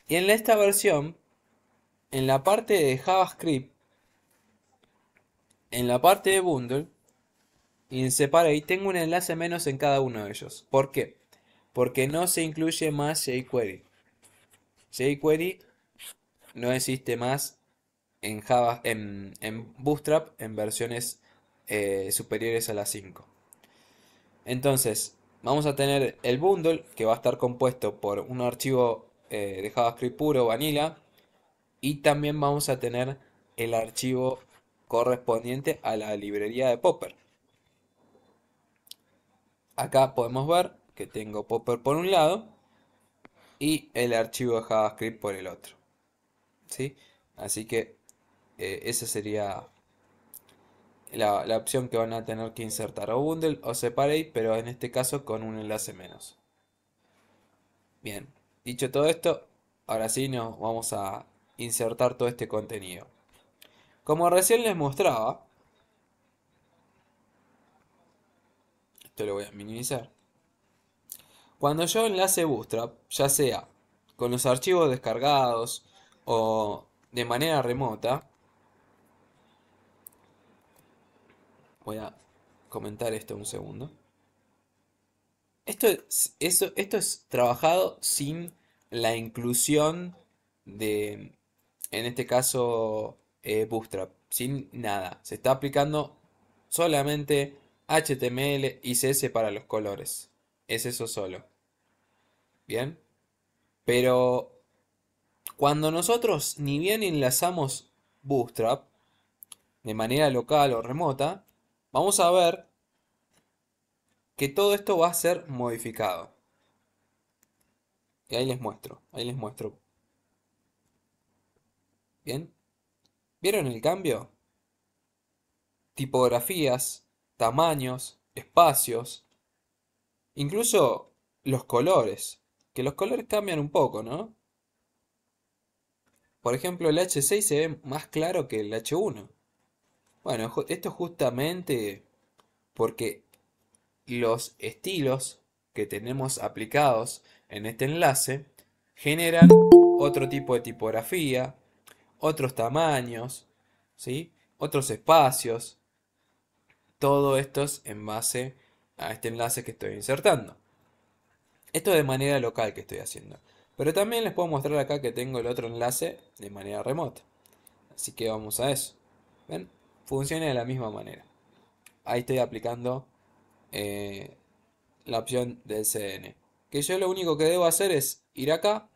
Speaker 1: Y en esta versión, en la parte de JavaScript, en la parte de Bundle y en Separate tengo un enlace menos en cada uno de ellos. ¿Por qué? Porque no se incluye más jQuery. jQuery no existe más en Java, en, Bootstrap, en versiones eh, superiores a las 5. Entonces, vamos a tener el bundle que va a estar compuesto por un archivo eh, de JavaScript puro, vanilla, y también vamos a tener el archivo correspondiente a la librería de Popper. Acá podemos ver que tengo Popper por un lado y el archivo de JavaScript por el otro. ¿Sí? Así que eh, esa sería la, la, opción que van a tener que insertar o bundle o separate, pero en este caso con un enlace menos. Bien, dicho todo esto, ahora sí nos vamos a insertar todo este contenido. Como recién les mostraba, esto lo voy a minimizar. Cuando yo enlace Bootstrap, ya sea con los archivos descargados o de manera remota, voy a comentar esto un segundo. Esto es, esto es trabajado sin la inclusión de, en este caso, eh, Bootstrap, sin nada. Se está aplicando solamente HTML y CSS para los colores. Es eso solo. Bien. Pero cuando nosotros ni bien enlazamos Bootstrap de manera local o remota, vamos a ver que todo esto va a ser modificado. Y ahí les muestro, ahí les muestro. Bien, ¿Vieron el cambio? Tipografías, tamaños, espacios, incluso los colores, que los colores cambian un poco, ¿no? Por ejemplo, el H6 se ve más claro que el H1. Bueno, esto es justamente porque los estilos que tenemos aplicados en este enlace generan otro tipo de tipografía, otros tamaños, ¿sí? otros espacios. Todo esto es en base a este enlace que estoy insertando. Esto de manera local que estoy haciendo. Pero también les puedo mostrar acá que tengo el otro enlace de manera remota. Así que vamos a eso. Funciona de la misma manera. Ahí estoy aplicando eh, la opción del CDN. Que yo lo único que debo hacer es ir acá,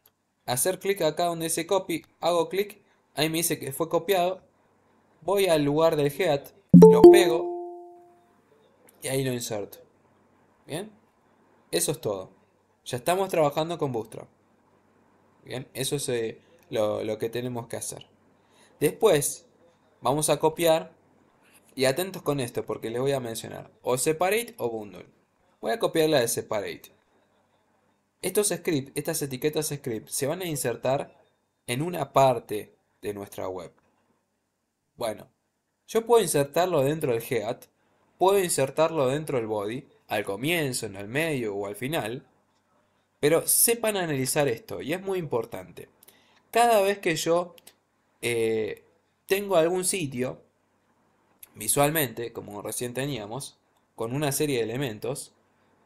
Speaker 1: hacer clic acá donde dice copy, hago clic Ahí me dice que fue copiado. Voy al lugar del head, lo pego y ahí lo inserto. Bien, eso es todo. Ya estamos trabajando con Bootstrap. Bien, eso es eh, lo, que tenemos que hacer. Después vamos a copiar y atentos con esto porque les voy a mencionar o separate o bundle. Voy a copiar la de separate. Estos scripts, estas etiquetas script, se van a insertar en una parte nuestra web. Bueno, yo puedo insertarlo dentro del head, puedo insertarlo dentro del body, al comienzo, en el medio o al final, pero sepan analizar esto y es muy importante. Cada vez que yo eh, tengo algún sitio, visualmente, como recién teníamos, con una serie de elementos,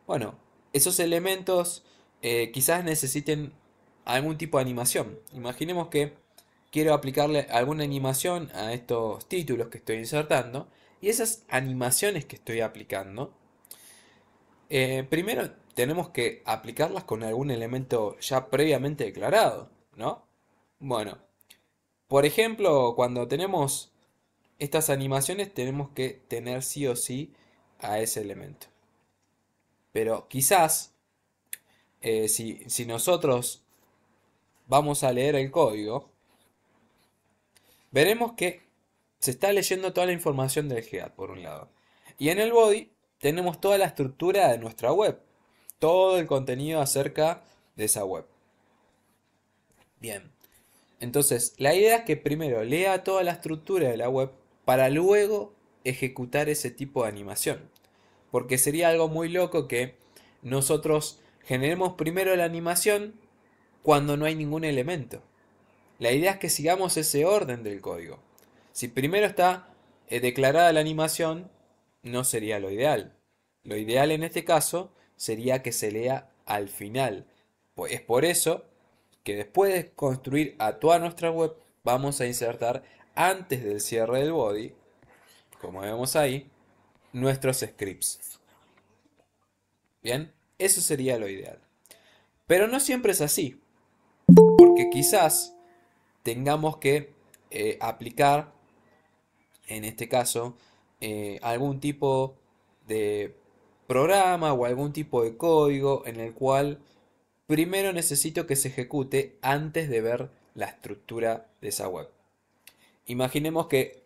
Speaker 1: bueno, esos elementos eh, quizás necesiten algún tipo de animación. Imaginemos que quiero aplicarle alguna animación a estos títulos que estoy insertando. Y esas animaciones que estoy aplicando, eh, primero tenemos que aplicarlas con algún elemento ya previamente declarado, ¿no? Bueno, por ejemplo, cuando tenemos estas animaciones tenemos que tener sí o sí a ese elemento. Pero quizás, eh, si nosotros vamos a leer el código, Veremos que se está leyendo toda la información del head, por un lado. Y en el body tenemos toda la estructura de nuestra web. Todo el contenido acerca de esa web. Bien. Entonces, la idea es que primero lea toda la estructura de la web para luego ejecutar ese tipo de animación. Porque sería algo muy loco que nosotros generemos primero la animación cuando no hay ningún elemento. La idea es que sigamos ese orden del código. Si primero está eh, declarada la animación, no sería lo ideal. Lo ideal en este caso sería que se lea al final. Pues es por eso que después de construir a toda nuestra web, vamos a insertar antes del cierre del body, como vemos ahí, nuestros scripts. Bien, eso sería lo ideal. Pero no siempre es así, porque quizás tengamos que eh, aplicar, en este caso, eh, algún tipo de programa o algún tipo de código en el cual primero necesito que se ejecute antes de ver la estructura de esa web. Imaginemos que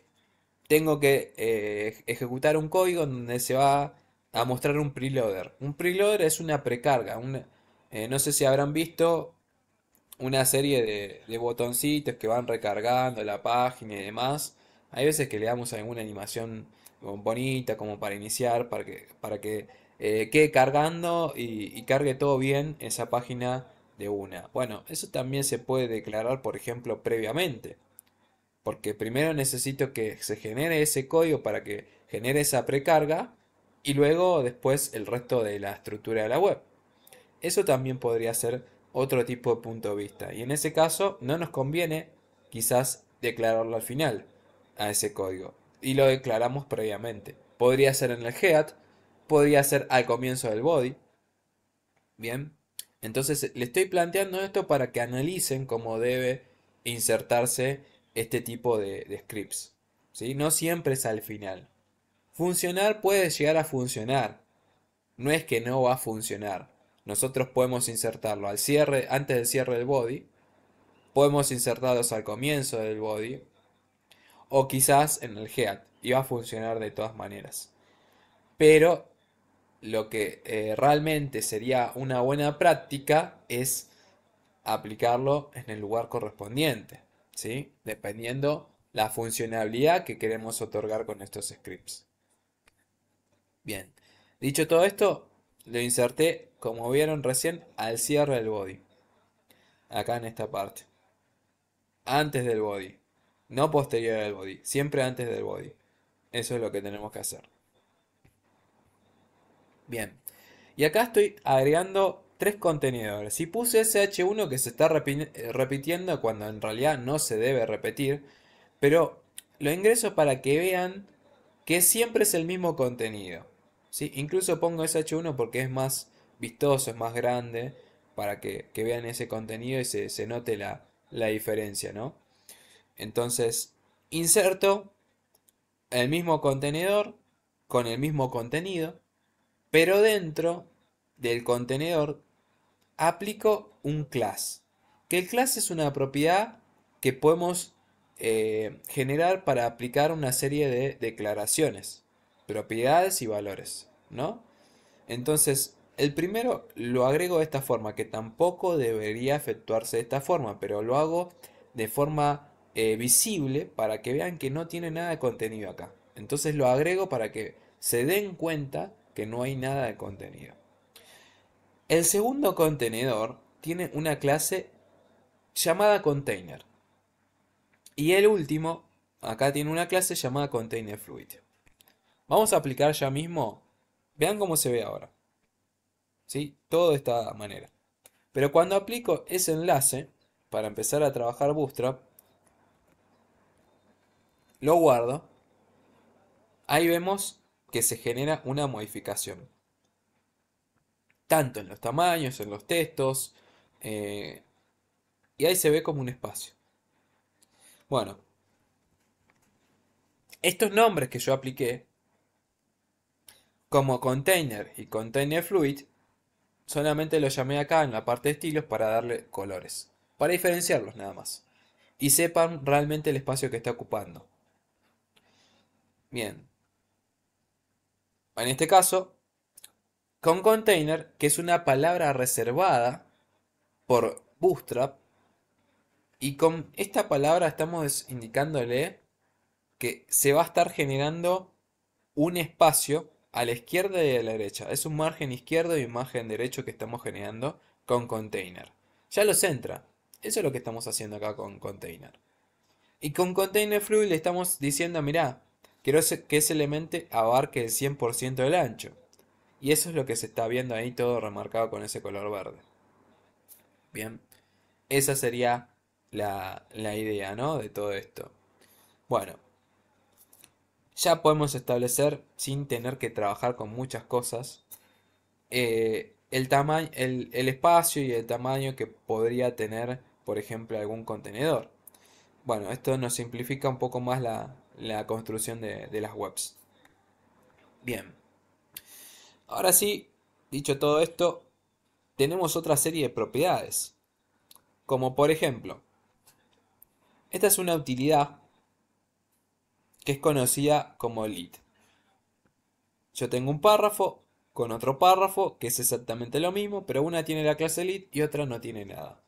Speaker 1: tengo que eh, ejecutar un código donde se va a mostrar un preloader. Un preloader es una precarga. no sé si habrán visto una serie de, botoncitos que van recargando la página y demás. Hay veces que le damos alguna animación bonita como para iniciar, para que, para que eh, quede cargando y, y, cargue todo bien esa página de una. Bueno, eso también se puede declarar, por ejemplo, previamente. Porque primero necesito que se genere ese código para que genere esa precarga y luego después el resto de la estructura de la web. Eso también podría ser otro tipo de punto de vista. Y en ese caso no nos conviene quizás declararlo al final a ese código. Y lo declaramos previamente. Podría ser en el head, podría ser al comienzo del body. Bien, entonces le estoy planteando esto para que analicen cómo debe insertarse este tipo de, scripts. ¿sí? No siempre es al final. Funcionar puede llegar a funcionar. No es que no va a funcionar nosotros podemos insertarlo al cierre, antes del cierre del body, podemos insertarlos al comienzo del body o quizás en el head y va a funcionar de todas maneras. Pero lo que eh, realmente sería una buena práctica es aplicarlo en el lugar correspondiente, ¿sí? dependiendo la funcionalidad que queremos otorgar con estos scripts. Bien, dicho todo esto, lo inserté, como vieron recién, al cierre del body. Acá en esta parte. Antes del body. No posterior al body. Siempre antes del body. Eso es lo que tenemos que hacer. Bien. Y acá estoy agregando tres contenedores. Si puse SH1 que se está eh, repitiendo cuando en realidad no se debe repetir. Pero lo ingreso para que vean que siempre es el mismo contenido. Incluso pongo SH1 porque es más vistoso, es más grande, para que, vean ese contenido y se, note la, diferencia, ¿no? Entonces, inserto el mismo contenedor con el mismo contenido, pero dentro del contenedor aplico un class. Que el class es una propiedad que podemos eh, generar para aplicar una serie de declaraciones propiedades y valores, ¿no? Entonces, el primero lo agrego de esta forma, que tampoco debería efectuarse de esta forma, pero lo hago de forma eh, visible para que vean que no tiene nada de contenido acá. Entonces lo agrego para que se den cuenta que no hay nada de contenido. El segundo contenedor tiene una clase llamada container. Y el último, acá tiene una clase llamada container fluid. Vamos a aplicar ya mismo. Vean cómo se ve ahora. ¿Sí? Todo de esta manera. Pero cuando aplico ese enlace, para empezar a trabajar Bootstrap, lo guardo. Ahí vemos que se genera una modificación. Tanto en los tamaños, en los textos. Eh, y ahí se ve como un espacio. Bueno. Estos nombres que yo apliqué como container y container fluid, solamente lo llamé acá en la parte de estilos para darle colores, para diferenciarlos nada más. Y sepan realmente el espacio que está ocupando. Bien. En este caso, con container, que es una palabra reservada por Bootstrap, y con esta palabra estamos indicándole que se va a estar generando un espacio a la izquierda y a la derecha. Es un margen izquierdo y un margen derecho que estamos generando con container. Ya lo centra. Eso es lo que estamos haciendo acá con container. Y con container fluid le estamos diciendo, mirá, quiero que ese elemento abarque el 100% del ancho. Y eso es lo que se está viendo ahí todo remarcado con ese color verde. Bien, esa sería la, la idea, ¿no? De todo esto. Bueno, ya podemos establecer, sin tener que trabajar con muchas cosas, eh, el, tamaño, el, espacio y el tamaño que podría tener, por ejemplo, algún contenedor. Bueno, esto nos simplifica un poco más la, construcción de, de las webs. Bien. Ahora sí, dicho todo esto, tenemos otra serie de propiedades. Como por ejemplo, esta es una utilidad que es conocida como lead. Yo tengo un párrafo con otro párrafo que es exactamente lo mismo, pero una tiene la clase lead y otra no tiene nada.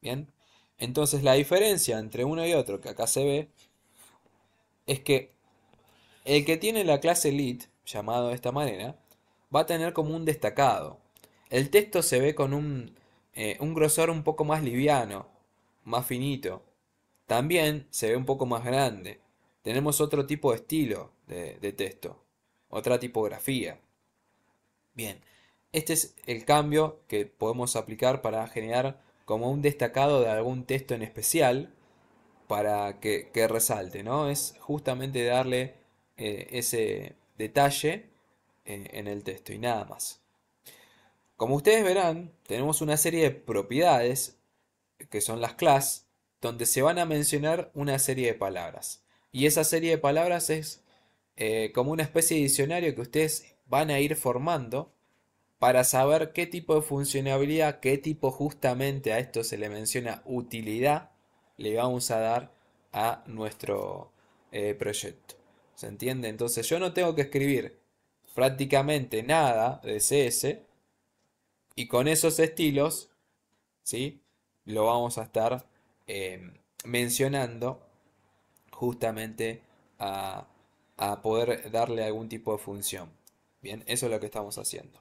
Speaker 1: Bien, entonces la diferencia entre uno y otro que acá se ve es que el que tiene la clase lead, llamado de esta manera, va a tener como un destacado. El texto se ve con un, eh, un grosor un poco más liviano, más finito. También se ve un poco más grande. Tenemos otro tipo de estilo de, texto, otra tipografía. Bien, este es el cambio que podemos aplicar para generar como un destacado de algún texto en especial para que, resalte, ¿no? Es justamente darle eh, ese detalle en, eh, en el texto y nada más. Como ustedes verán, tenemos una serie de propiedades, que son las class, donde se van a mencionar una serie de palabras. Y esa serie de palabras es eh, como una especie de diccionario que ustedes van a ir formando para saber qué tipo de funcionabilidad, qué tipo justamente a esto se le menciona utilidad, le vamos a dar a nuestro eh, proyecto. ¿Se entiende? Entonces yo no tengo que escribir prácticamente nada de CS y con esos estilos, ¿sí? Lo vamos a estar eh, mencionando justamente a, poder darle algún tipo de función. Bien, eso es lo que estamos haciendo.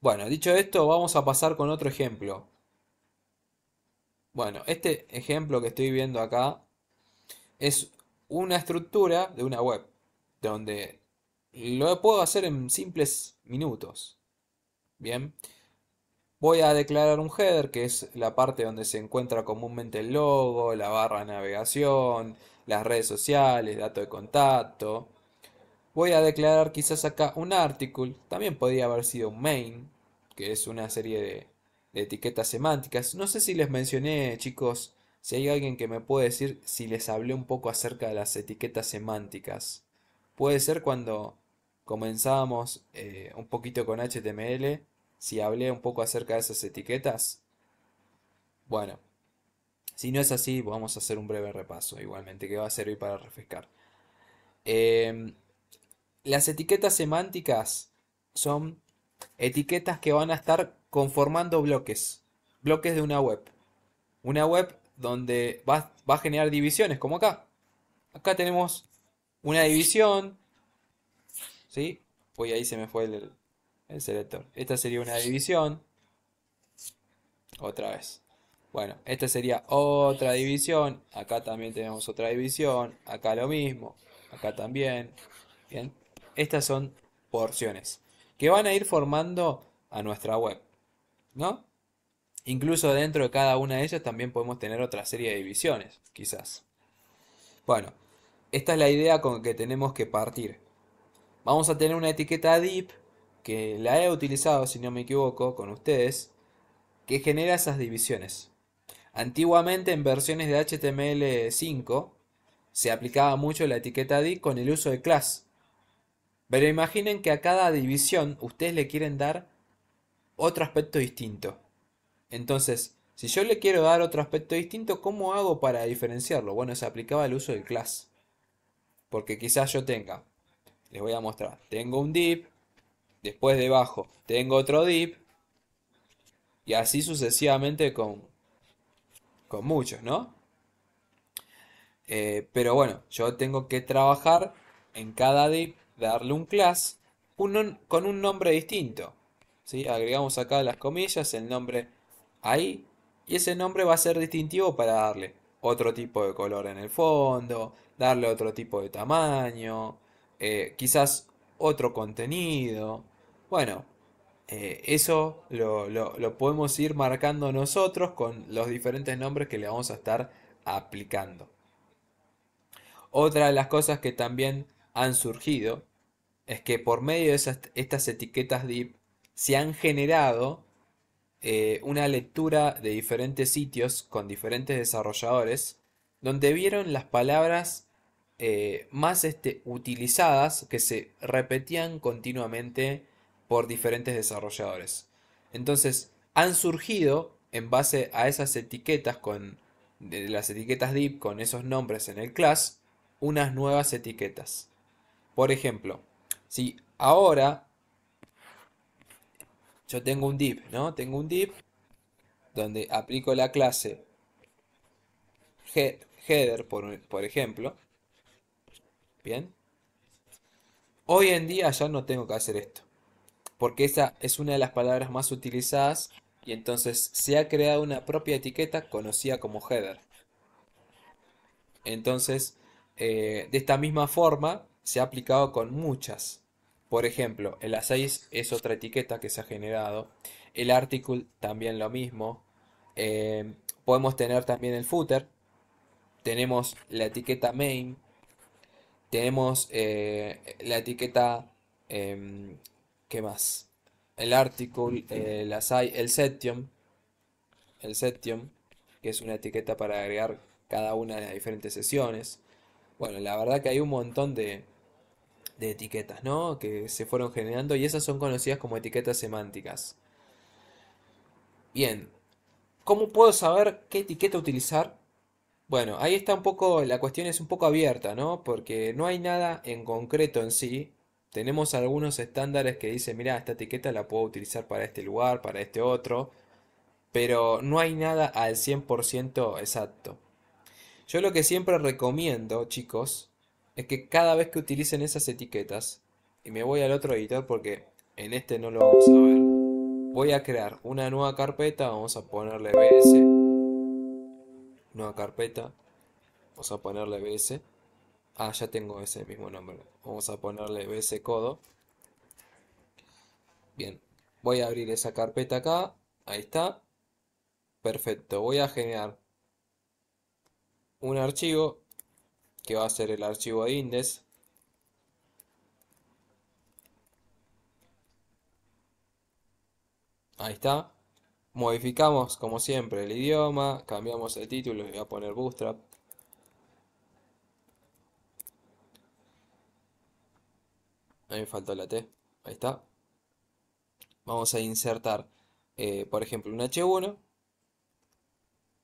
Speaker 1: Bueno, dicho esto, vamos a pasar con otro ejemplo. Bueno, este ejemplo que estoy viendo acá es una estructura de una web, donde lo puedo hacer en simples minutos. Bien, Voy a declarar un header, que es la parte donde se encuentra comúnmente el logo, la barra de navegación, las redes sociales, datos de contacto. Voy a declarar quizás acá un article, también podría haber sido un main, que es una serie de, etiquetas semánticas. No sé si les mencioné, chicos, si hay alguien que me puede decir si les hablé un poco acerca de las etiquetas semánticas. Puede ser cuando comenzamos eh, un poquito con HTML si hablé un poco acerca de esas etiquetas? Bueno, si no es así, vamos a hacer un breve repaso igualmente que va a servir para refrescar. Em, las etiquetas semánticas son etiquetas que van a estar conformando bloques, bloques de una web. Una web donde va, a generar divisiones, como acá. Acá tenemos una división, ¿sí? Hoy ahí se me fue el, el selector. Esta sería una división. Otra vez. Bueno, esta sería otra división. Acá también tenemos otra división. Acá lo mismo. Acá también. Bien. Estas son porciones que van a ir formando a nuestra web. ¿No? Incluso dentro de cada una de ellas también podemos tener otra serie de divisiones, quizás. Bueno, esta es la idea con que tenemos que partir. Vamos a tener una etiqueta DEEP que la he utilizado, si no me equivoco, con ustedes, que genera esas divisiones. Antiguamente en versiones de HTML5 se aplicaba mucho la etiqueta div con el uso de class. Pero imaginen que a cada división ustedes le quieren dar otro aspecto distinto. Entonces, si yo le quiero dar otro aspecto distinto, ¿cómo hago para diferenciarlo? Bueno, se aplicaba el uso de class. Porque quizás yo tenga, les voy a mostrar, tengo un div Después debajo tengo otro dip. Y así sucesivamente con, con muchos, ¿no? Eh, pero bueno, yo tengo que trabajar en cada dip, darle un class uno con un nombre distinto. Agregamos acá las comillas, el nombre ahí. Y ese nombre va a ser distintivo para darle otro tipo de color en el fondo, darle otro tipo de tamaño, eh, quizás otro contenido. Bueno, eh, eso lo, podemos ir marcando nosotros con los diferentes nombres que le vamos a estar aplicando. Otra de las cosas que también han surgido es que por medio de estas etiquetas DIP se han generado eh, una lectura de diferentes sitios con diferentes desarrolladores donde vieron las palabras eh, más este, utilizadas que se repetían continuamente por diferentes desarrolladores. Entonces, han surgido en base a esas etiquetas con de las etiquetas div con esos nombres en el class unas nuevas etiquetas. Por ejemplo, si ahora yo tengo un div, ¿no? Tengo un div donde aplico la clase header, por ejemplo. Bien. Hoy en día ya no tengo que hacer esto porque esa es una de las palabras más utilizadas y entonces se ha creado una propia etiqueta conocida como header. Entonces, eh, de esta misma forma se ha aplicado con muchas. Por ejemplo, el A6 es otra etiqueta que se ha generado. El article también lo mismo. Eh, podemos tener también el footer. Tenemos la etiqueta main. Tenemos eh, la etiqueta em, ¿Qué más? El Article, el Asai, el Septium. El Septium, que es una etiqueta para agregar cada una de las diferentes sesiones. Bueno, la verdad que hay un montón de, de etiquetas, ¿no? Que se fueron generando y esas son conocidas como etiquetas semánticas. Bien, ¿cómo puedo saber qué etiqueta utilizar? Bueno, ahí está un poco, la cuestión es un poco abierta, ¿no? Porque no hay nada en concreto en sí tenemos algunos estándares que dicen, mira, esta etiqueta la puedo utilizar para este lugar, para este otro, pero no hay nada al 100% exacto. Yo lo que siempre recomiendo, chicos, es que cada vez que utilicen esas etiquetas, y me voy al otro editor porque en este no lo vamos a ver, voy a crear una nueva carpeta, vamos a ponerle BS, nueva carpeta, vamos a ponerle BS, Ah, ya tengo ese mismo nombre. Vamos a ponerle ese Codo. Bien. Voy a abrir esa carpeta acá. Ahí está. Perfecto. Voy a generar un archivo que va a ser el archivo de index. Ahí está. Modificamos como siempre el idioma, cambiamos el título, y voy a poner Bootstrap. Ahí me faltó la T. Ahí está. Vamos a insertar, eh, por ejemplo, un H1.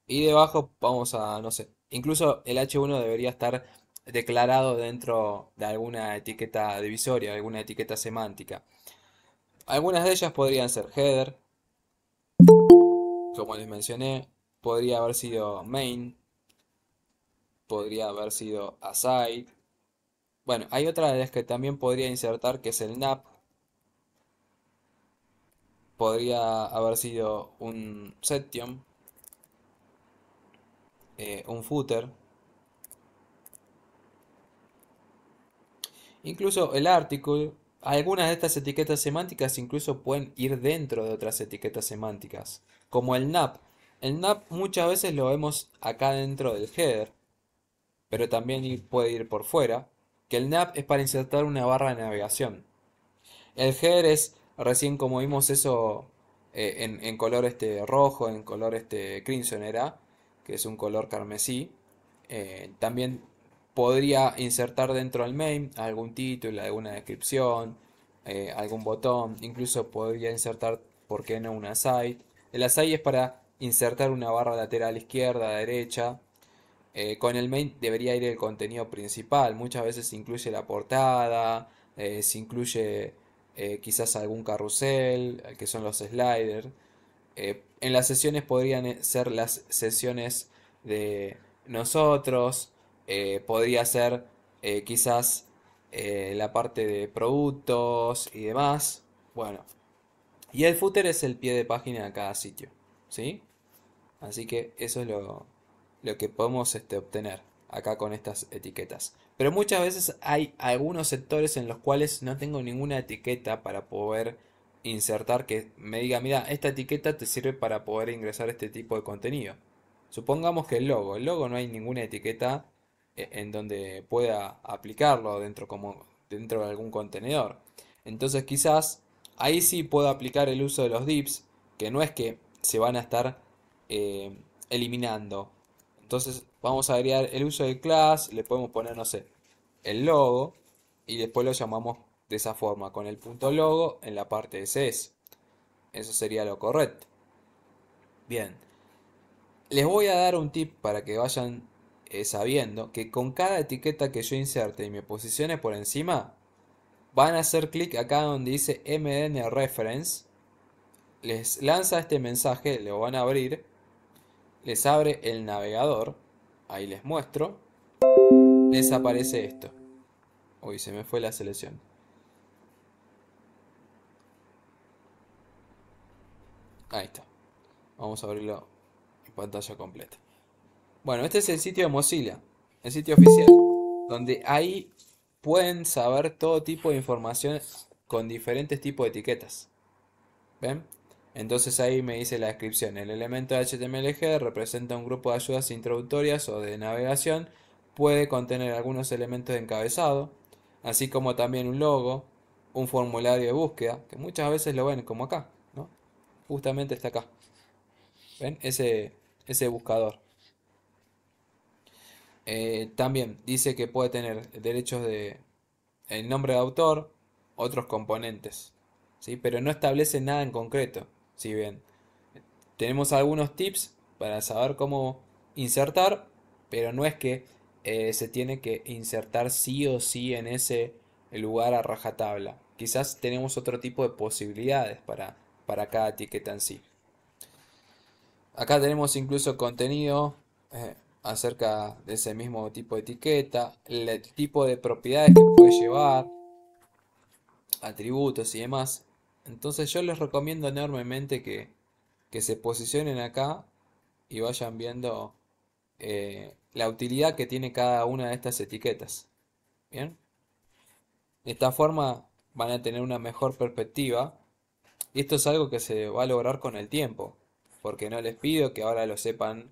Speaker 1: Y debajo vamos a, no sé, incluso el H1 debería estar declarado dentro de alguna etiqueta divisoria, alguna etiqueta semántica. Algunas de ellas podrían ser header, como les mencioné, podría haber sido main, podría haber sido aside, bueno, hay otra de las que también podría insertar que es el NAP. Podría haber sido un Septium, eh, un footer. Incluso el article, algunas de estas etiquetas semánticas incluso pueden ir dentro de otras etiquetas semánticas, como el NAP. El NAP muchas veces lo vemos acá dentro del header, pero también puede ir por fuera que el NAP es para insertar una barra de navegación. El header es, recién como vimos eso eh, en, color este rojo, en color este crimson era, que es un color carmesí. Eh, también podría insertar dentro del main algún título, alguna descripción, eh, algún botón, incluso podría insertar, ¿por qué no?, una aside. El aside es para insertar una barra lateral izquierda, derecha, eh, con el main debería ir el contenido principal. Muchas veces se incluye la portada, eh, se incluye eh, quizás algún carrusel, que son los sliders. en las sesiones podrían ser las sesiones de nosotros, podría ser quizás la parte de productos y demás. Bueno, y el footer es el pie de página de cada sitio, ¿sí? Así que eso es lo, lo que podemos este, obtener acá con estas etiquetas. Pero muchas veces hay algunos sectores en los cuales no tengo ninguna etiqueta para poder insertar que me diga, mira, esta etiqueta te sirve para poder ingresar este tipo de contenido. Supongamos que el logo, el logo no hay ninguna etiqueta eh, en donde pueda aplicarlo dentro, como, dentro de algún contenedor. Entonces quizás ahí sí puedo aplicar el uso de los dips, que no es que se van a estar eh, eliminando, entonces vamos a agregar el uso de class, le podemos poner, no sé, el logo y después lo llamamos de esa forma, con el punto logo en la parte de CS. Eso sería lo correcto. Bien, les voy a dar un tip para que vayan eh, sabiendo que con cada etiqueta que yo inserte y me posicione por encima, van a hacer clic acá donde dice MDN Reference, les lanza este mensaje, lo van a abrir les abre el navegador, ahí les muestro, les aparece esto. Uy, se me fue la selección. Ahí está. Vamos a abrirlo en pantalla completa. Bueno, este es el sitio de Mozilla, el sitio oficial, donde ahí pueden saber todo tipo de información con diferentes tipos de etiquetas. ¿Ven? Entonces ahí me dice la descripción, el elemento HTMLG representa un grupo de ayudas introductorias o de navegación, puede contener algunos elementos de encabezado, así como también un logo, un formulario de búsqueda, que muchas veces lo ven como acá, Justamente está acá. ¿Ven? Ese, buscador. Eh, también dice que puede tener derechos de el nombre de autor, otros componentes. ¿sí? Pero no establece nada en concreto. Si bien tenemos algunos tips para saber cómo insertar, pero no es que eh, se tiene que insertar sí o sí en ese lugar a rajatabla. Quizás tenemos otro tipo de posibilidades para, para cada etiqueta en sí. Acá tenemos incluso contenido eh, acerca de ese mismo tipo de etiqueta, el tipo de propiedades que puede llevar, atributos y demás. Entonces yo les recomiendo enormemente que, se posicionen acá y vayan viendo eh, la utilidad que tiene cada una de estas etiquetas. Bien. De esta forma van a tener una mejor perspectiva. Y esto es algo que se va a lograr con el tiempo. Porque no les pido que ahora lo sepan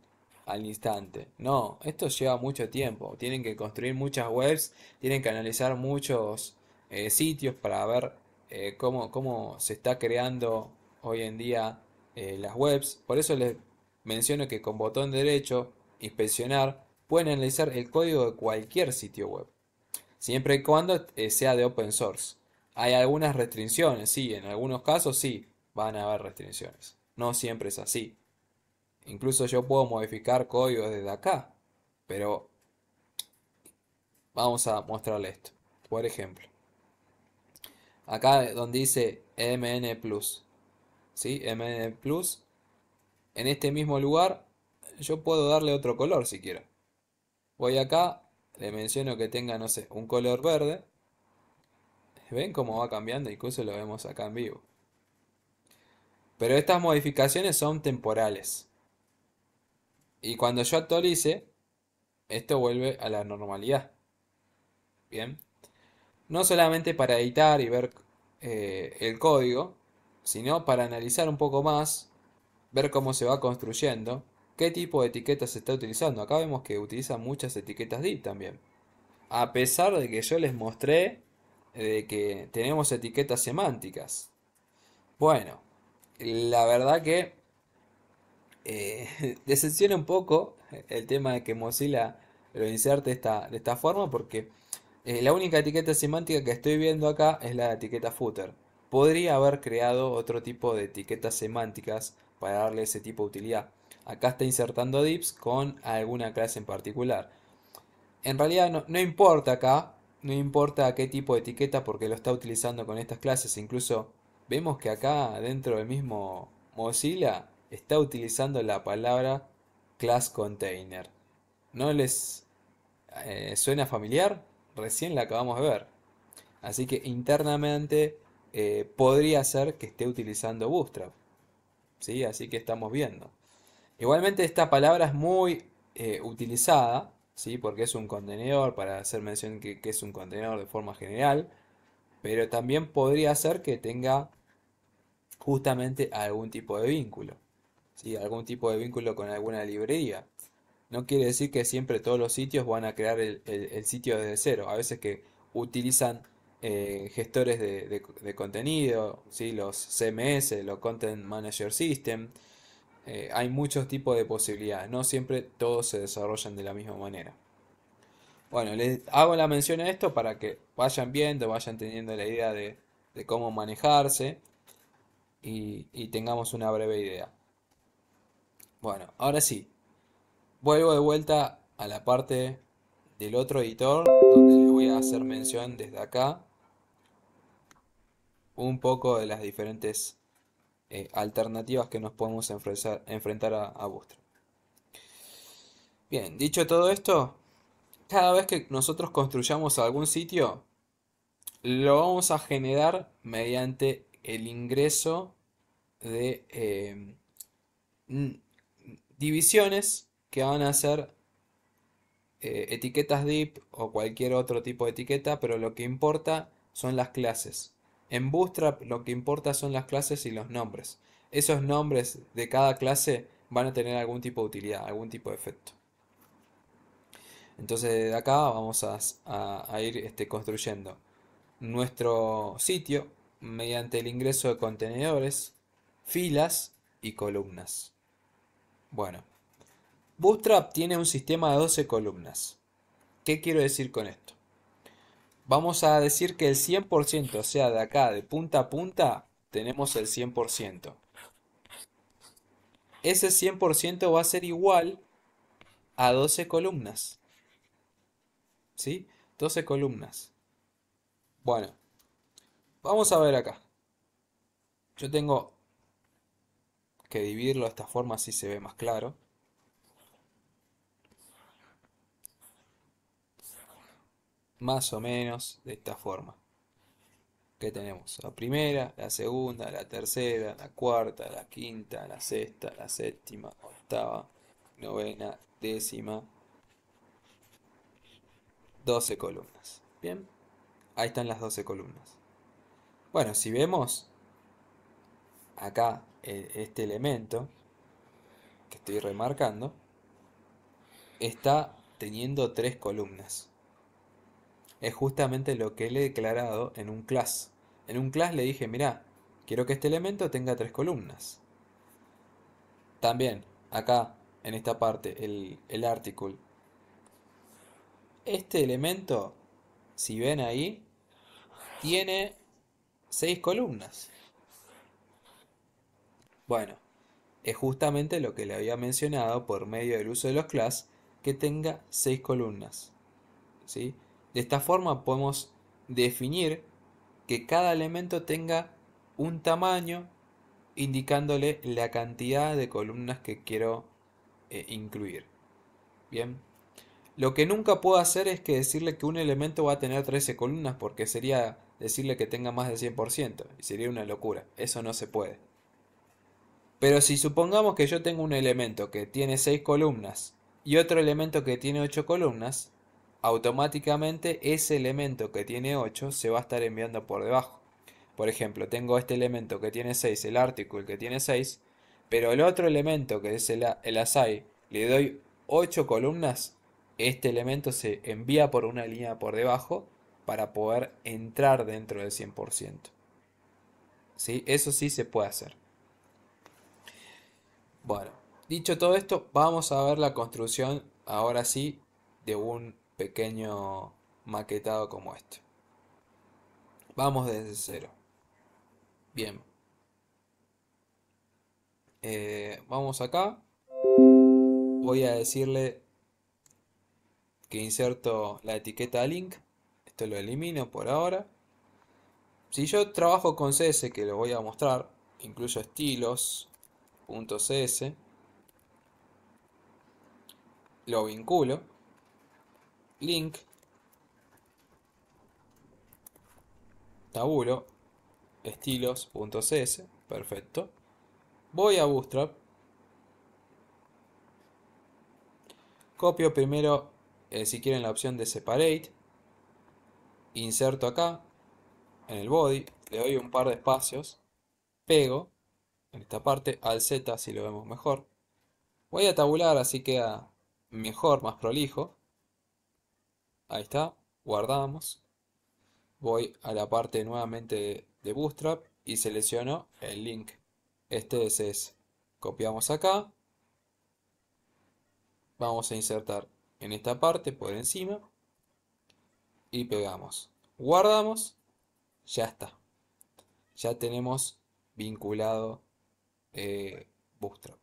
Speaker 1: al instante. No, esto lleva mucho tiempo. Tienen que construir muchas webs, tienen que analizar muchos eh, sitios para ver eh, cómo, se está creando hoy en día eh, las webs. Por eso les menciono que con botón derecho, inspeccionar, pueden analizar el código de cualquier sitio web, siempre y cuando eh, sea de open source. Hay algunas restricciones, sí, en algunos casos sí, van a haber restricciones. No siempre es así. Incluso yo puedo modificar código desde acá, pero vamos a mostrarle esto. Por ejemplo, acá donde dice MN ¿Sí? MN En este mismo lugar yo puedo darle otro color si quiero. Voy acá, le menciono que tenga, no sé, un color verde. ¿Ven cómo va cambiando? Incluso lo vemos acá en vivo. Pero estas modificaciones son temporales. Y cuando yo actualice, esto vuelve a la normalidad. Bien no solamente para editar y ver eh, el código, sino para analizar un poco más, ver cómo se va construyendo, qué tipo de etiquetas se está utilizando. Acá vemos que utiliza muchas etiquetas div también. A pesar de que yo les mostré eh, de que tenemos etiquetas semánticas. Bueno, la verdad que eh, decepciona un poco el tema de que Mozilla lo inserte de esta forma porque eh, la única etiqueta semántica que estoy viendo acá es la etiqueta footer. Podría haber creado otro tipo de etiquetas semánticas para darle ese tipo de utilidad. Acá está insertando divs con alguna clase en particular. En realidad no, importa acá, no importa qué tipo de etiqueta porque lo está utilizando con estas clases. Incluso vemos que acá dentro del mismo Mozilla está utilizando la palabra class container. ¿No les eh, suena familiar? recién la acabamos de ver. Así que internamente eh, podría ser que esté utilizando Bootstrap. ¿Sí? Así que estamos viendo. Igualmente esta palabra es muy eh, utilizada, ¿sí? porque es un contenedor, para hacer mención que, que, es un contenedor de forma general, pero también podría ser que tenga justamente algún tipo de vínculo, ¿sí? algún tipo de vínculo con alguna librería. No quiere decir que siempre todos los sitios van a crear el, sitio desde cero. A veces que utilizan eh, gestores de, contenido, los CMS, los Content Manager System. Eh, hay muchos tipos de posibilidades, no siempre todos se desarrollan de la misma manera. Bueno, les hago la mención a esto para que vayan viendo, vayan teniendo la idea de, cómo manejarse y tengamos una breve idea. Bueno, ahora sí, Vuelvo de vuelta a la parte del otro editor, donde le voy a hacer mención desde acá un poco de las diferentes eh, alternativas que nos podemos enfrentar, a, a Bien, dicho todo esto, cada vez que nosotros construyamos algún sitio, lo vamos a generar mediante el ingreso de eh, divisiones que van a ser eh, etiquetas DIP o cualquier otro tipo de etiqueta, pero lo que importa son las clases. En Bootstrap lo que importa son las clases y los nombres. Esos nombres de cada clase van a tener algún tipo de utilidad, algún tipo de efecto. Entonces de acá vamos a, a ir este, construyendo nuestro sitio mediante el ingreso de contenedores, filas y columnas. Bueno, Bootstrap tiene un sistema de 12 columnas. ¿Qué quiero decir con esto? Vamos a decir que el 100%, o sea, de acá, de punta a punta, tenemos el 100%. Ese 100% va a ser igual a 12 columnas. ¿Sí? 12 columnas. Bueno, vamos a ver acá. Yo tengo que dividirlo de esta forma, así se ve más claro. más o menos de esta forma. ¿Qué tenemos la primera, la segunda, la tercera, la cuarta, la quinta, la sexta, la séptima, octava, novena, décima, 12 columnas. Bien, ahí están las 12 columnas. Bueno, si vemos acá eh, este elemento que estoy remarcando, está teniendo tres columnas es justamente lo que le he declarado en un class. En un class le dije, mira, quiero que este elemento tenga tres columnas. También, acá, en esta parte, el, el article. Este elemento, si ven ahí, tiene seis columnas. Bueno, es justamente lo que le había mencionado por medio del uso de los class, que tenga seis columnas. ¿Sí? De esta forma podemos definir que cada elemento tenga un tamaño indicándole la cantidad de columnas que quiero eh, incluir. Bien. Lo que nunca puedo hacer es que decirle que un elemento va a tener 13 columnas porque sería decirle que tenga más de 100% y sería una locura. Eso no se puede. Pero si supongamos que yo tengo un elemento que tiene 6 columnas y otro elemento que tiene 8 columnas, automáticamente ese elemento que tiene 8 se va a estar enviando por debajo. Por ejemplo, tengo este elemento que tiene 6, el article que tiene 6, pero el otro elemento que es el, el asai, le doy 8 columnas, este elemento se envía por una línea por debajo para poder entrar dentro del 100%. ¿Sí? Eso sí se puede hacer. Bueno, dicho todo esto, vamos a ver la construcción ahora sí de un pequeño maquetado como este. Vamos desde cero. Bien. Eh, vamos acá. Voy a decirle que inserto la etiqueta link. Esto lo elimino por ahora. Si yo trabajo con CS, que lo voy a mostrar, incluyo estilos.cs, lo vinculo link, tabulo, estilos.cs, perfecto. Voy a Bootstrap. Copio primero, eh, si quieren, la opción de Separate. Inserto acá, en el body, le doy un par de espacios. Pego, en esta parte, al Z si lo vemos mejor. Voy a tabular, así queda mejor, más prolijo. Ahí está, guardamos. Voy a la parte nuevamente de Bootstrap y selecciono el link. Este es Copiamos acá. Vamos a insertar en esta parte por encima. Y pegamos. Guardamos. Ya está. Ya tenemos vinculado eh, Bootstrap.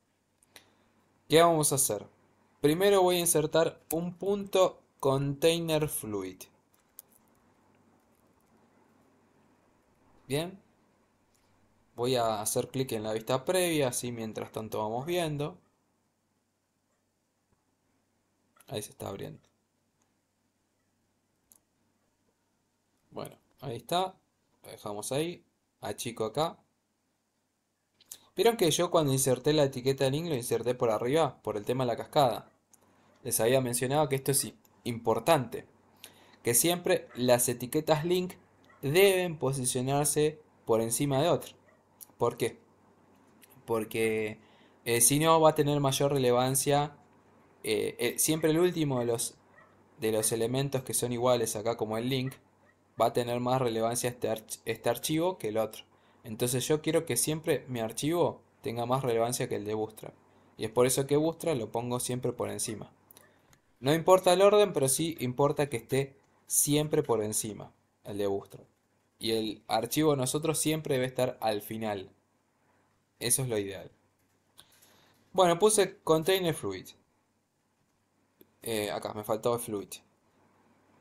Speaker 1: ¿Qué vamos a hacer? Primero voy a insertar un punto container fluid. Bien. Voy a hacer clic en la vista previa, así mientras tanto vamos viendo. Ahí se está abriendo. Bueno, ahí está. Lo dejamos ahí. Achico acá. Vieron que yo cuando inserté la etiqueta link lo inserté por arriba, por el tema de la cascada. Les había mencionado que esto es importante, que siempre las etiquetas link deben posicionarse por encima de otra. ¿Por qué? Porque eh, si no va a tener mayor relevancia eh, eh, siempre el último de los, de los elementos que son iguales acá como el link va a tener más relevancia este, este archivo que el otro. Entonces yo quiero que siempre mi archivo tenga más relevancia que el de Bootstrap. Y es por eso que Bootstrap lo pongo siempre por encima. No importa el orden, pero sí importa que esté siempre por encima, el de bustro Y el archivo nosotros siempre debe estar al final. Eso es lo ideal. Bueno, puse container fluid. Eh, acá, me faltaba fluid.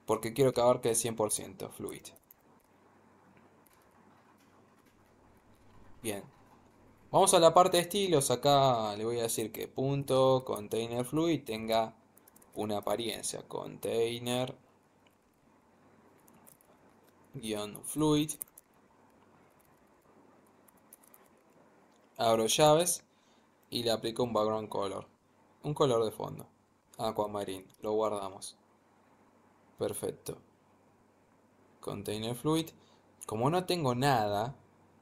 Speaker 1: Porque quiero que abarque el 100% fluid. Bien. Vamos a la parte de estilos. Acá le voy a decir que punto container fluid tenga una apariencia container guión fluid abro llaves y le aplico un background color un color de fondo aquamarine lo guardamos perfecto container fluid como no tengo nada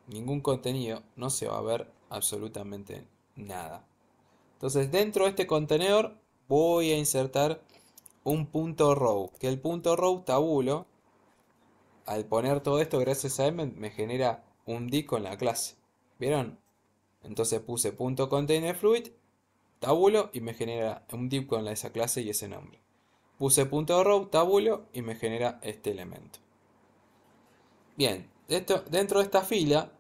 Speaker 1: ningún contenido no se va a ver absolutamente nada entonces dentro de este contenedor voy a insertar un punto row. Que el punto row tabulo, al poner todo esto gracias a él me genera un div con la clase. ¿Vieron? Entonces puse punto container fluid, tabulo y me genera un div con esa clase y ese nombre. Puse punto row, tabulo y me genera este elemento. Bien, dentro, dentro de esta fila,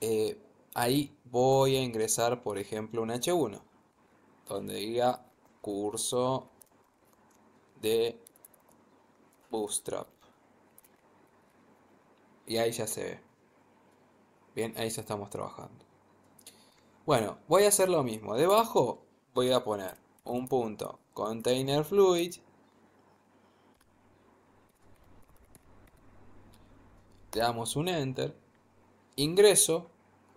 Speaker 1: eh, ahí voy a ingresar por ejemplo un H1 donde diga curso de Bootstrap. Y ahí ya se ve. Bien, ahí ya estamos trabajando. Bueno, voy a hacer lo mismo. Debajo voy a poner un punto container fluid. Le damos un enter. Ingreso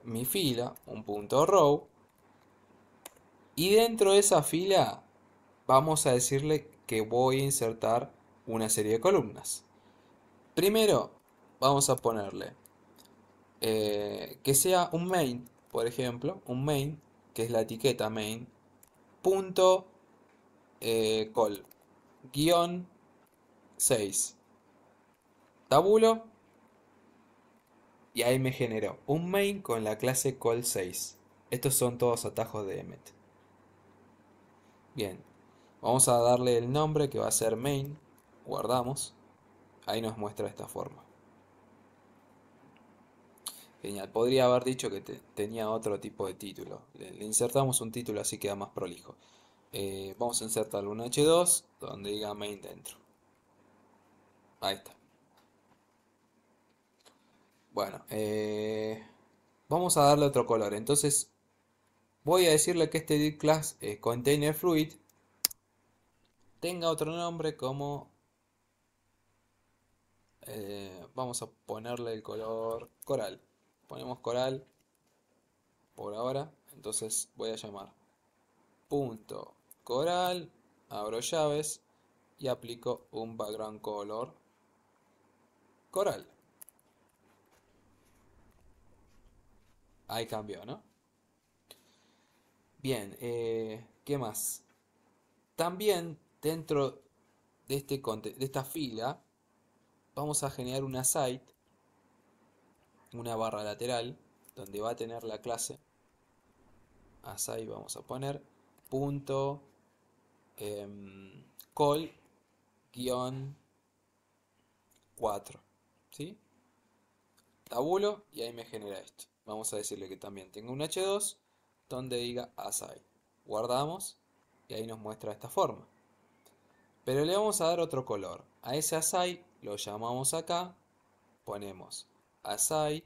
Speaker 1: mi fila, un punto row. Y dentro de esa fila vamos a decirle que voy a insertar una serie de columnas. Primero vamos a ponerle eh, que sea un main, por ejemplo, un main, que es la etiqueta main, punto eh, col, guión 6, tabulo, y ahí me generó un main con la clase col 6. Estos son todos atajos de Emmet. Bien, vamos a darle el nombre que va a ser main, guardamos, ahí nos muestra esta forma. Genial, podría haber dicho que tenía otro tipo de título. Le, insertamos un título así queda más prolijo. Eh, vamos a insertar un H2 donde diga main dentro. Ahí está. Bueno, eh, vamos a darle otro color. Entonces voy a decirle que este div class eh, container fluid tenga otro nombre como eh, vamos a ponerle el color coral ponemos coral por ahora entonces voy a llamar punto coral abro llaves y aplico un background color coral ahí cambió no Bien, eh, ¿qué más? También dentro de, este, de esta fila vamos a generar una site, una barra lateral, donde va a tener la clase. Asai vamos a poner punto 4. Em, ¿sí? Tabulo y ahí me genera esto. Vamos a decirle que también tengo un H2 donde diga aside. Guardamos y ahí nos muestra esta forma. Pero le vamos a dar otro color. A ese Asai lo llamamos acá, ponemos asai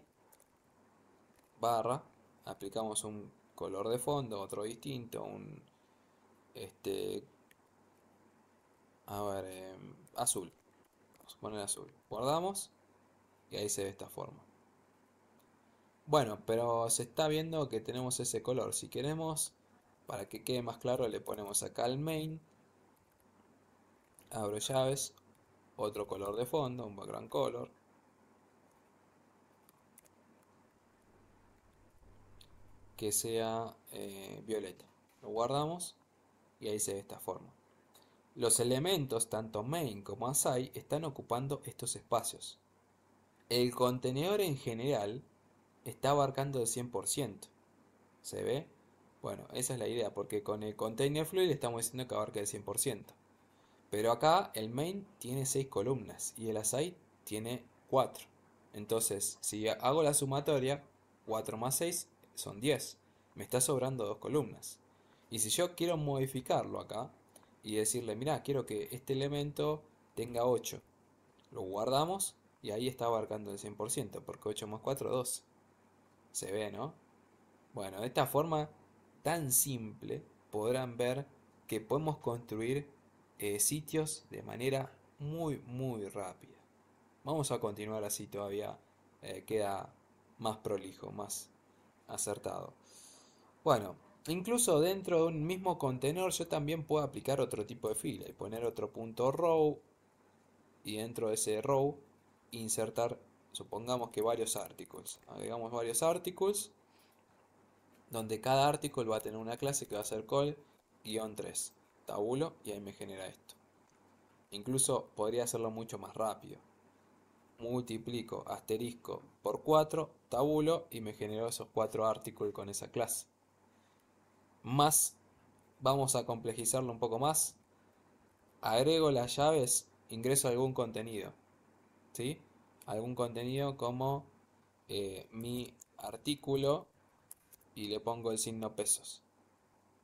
Speaker 1: barra, aplicamos un color de fondo, otro distinto, un este a ver, em, azul. Vamos a poner azul. Guardamos y ahí se ve esta forma. Bueno, pero se está viendo que tenemos ese color. Si queremos, para que quede más claro, le ponemos acá al main. Abro llaves. Otro color de fondo, un background color. Que sea eh, violeta. Lo guardamos y ahí se ve esta forma. Los elementos, tanto main como asai, están ocupando estos espacios. El contenedor en general está abarcando el 100%. ¿Se ve? Bueno, esa es la idea, porque con el container fluid estamos diciendo que abarca el 100%. Pero acá el main tiene 6 columnas y el aside tiene 4. Entonces, si hago la sumatoria, 4 más 6 son 10. Me está sobrando 2 columnas. Y si yo quiero modificarlo acá y decirle, mira, quiero que este elemento tenga 8. Lo guardamos y ahí está abarcando el 100%, porque 8 más 4, 12. Se ve, ¿no? Bueno, de esta forma tan simple podrán ver que podemos construir eh, sitios de manera muy, muy rápida. Vamos a continuar así todavía eh, queda más prolijo, más acertado. Bueno, incluso dentro de un mismo contenedor yo también puedo aplicar otro tipo de fila y poner otro punto row y dentro de ese row insertar supongamos que varios artículos Agregamos varios artículos donde cada artículo va a tener una clase que va a ser call-3, tabulo, y ahí me genera esto. Incluso podría hacerlo mucho más rápido. Multiplico asterisco por 4, tabulo, y me generó esos 4 artículos con esa clase. Más, vamos a complejizarlo un poco más. Agrego las llaves, ingreso algún contenido. ¿Sí? algún contenido como eh, mi artículo y le pongo el signo pesos.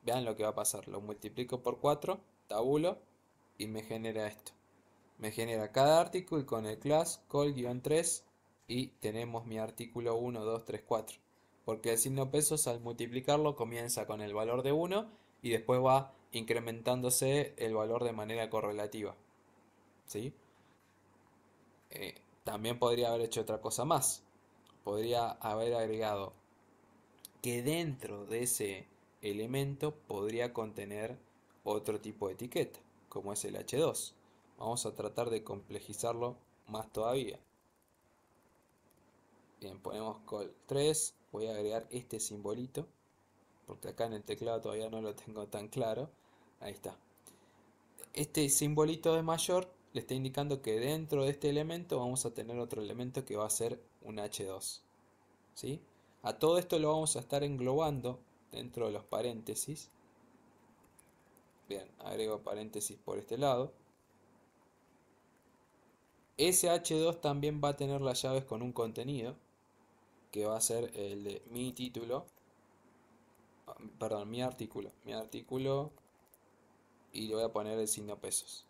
Speaker 1: Vean lo que va a pasar. Lo multiplico por 4, tabulo y me genera esto. Me genera cada artículo con el class call-3 y tenemos mi artículo 1, 2, 3, 4. Porque el signo pesos al multiplicarlo comienza con el valor de 1 y después va incrementándose el valor de manera correlativa. ¿Sí? Eh, también podría haber hecho otra cosa más. Podría haber agregado que dentro de ese elemento podría contener otro tipo de etiqueta, como es el H2. Vamos a tratar de complejizarlo más todavía. Bien, ponemos col 3, voy a agregar este simbolito, porque acá en el teclado todavía no lo tengo tan claro. Ahí está. Este simbolito de mayor le está indicando que dentro de este elemento vamos a tener otro elemento que va a ser un H2. ¿sí? A todo esto lo vamos a estar englobando dentro de los paréntesis. Bien, agrego paréntesis por este lado. Ese H2 también va a tener las llaves con un contenido, que va a ser el de mi título, ah, perdón, mi artículo, mi artículo, y le voy a poner el signo pesos.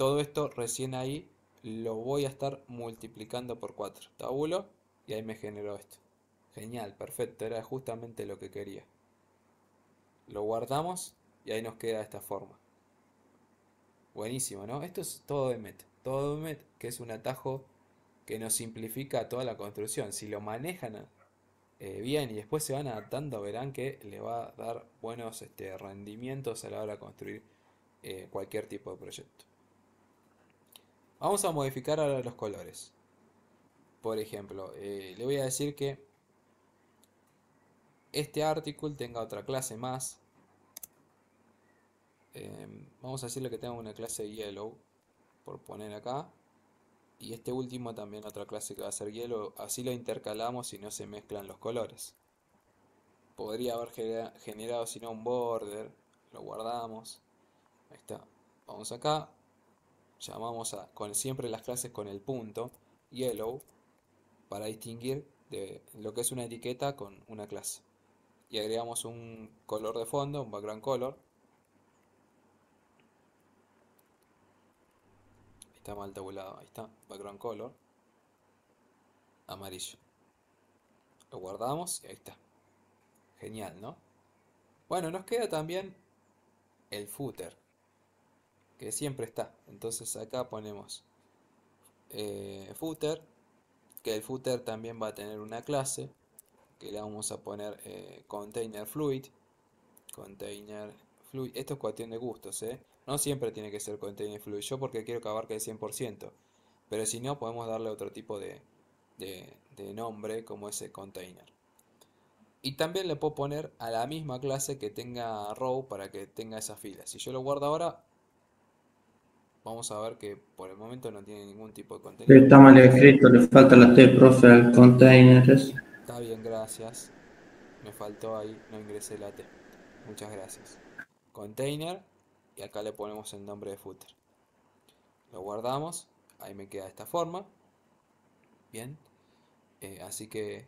Speaker 1: Todo esto recién ahí lo voy a estar multiplicando por 4. Tabulo y ahí me generó esto. Genial, perfecto, era justamente lo que quería. Lo guardamos y ahí nos queda esta forma. Buenísimo, ¿no? Esto es todo de Met. Todo de Met, que es un atajo que nos simplifica toda la construcción. Si lo manejan eh, bien y después se van adaptando, verán que le va a dar buenos este, rendimientos a la hora de construir eh, cualquier tipo de proyecto. Vamos a modificar ahora los colores. Por ejemplo, eh, le voy a decir que este article tenga otra clase más. Em, vamos a decirle que tenga una clase yellow, por poner acá. Y este último también otra clase que va a ser yellow. Así lo intercalamos y no se mezclan los colores. Podría haber generado si no un border. Lo guardamos. Ahí está. Vamos acá llamamos a, con siempre las clases con el punto, yellow, para distinguir de lo que es una etiqueta con una clase. Y agregamos un color de fondo, un background color. Está mal tabulado, ahí está, background color, amarillo. Lo guardamos y ahí está. Genial, ¿no? Bueno, nos queda también el footer que siempre está. Entonces acá ponemos eh, footer, que el footer también va a tener una clase, que le vamos a poner eh, container fluid, container fluid, esto es cuestión de gustos, ¿eh? no siempre tiene que ser container fluid, yo porque quiero que abarque el 100%, pero si no podemos darle otro tipo de, nombre como ese container. Y también le puedo poner a la misma clase que tenga row para que tenga esa fila Si yo lo guardo ahora, vamos a ver que por el momento no tiene ningún tipo de contenido. Está mal escrito, le falta la T, profe, al container. Está bien, gracias. Me faltó ahí, no ingresé la T. Muchas gracias. Container, y acá le ponemos el nombre de footer. Lo guardamos, ahí me queda de esta forma. Bien. Eh, así que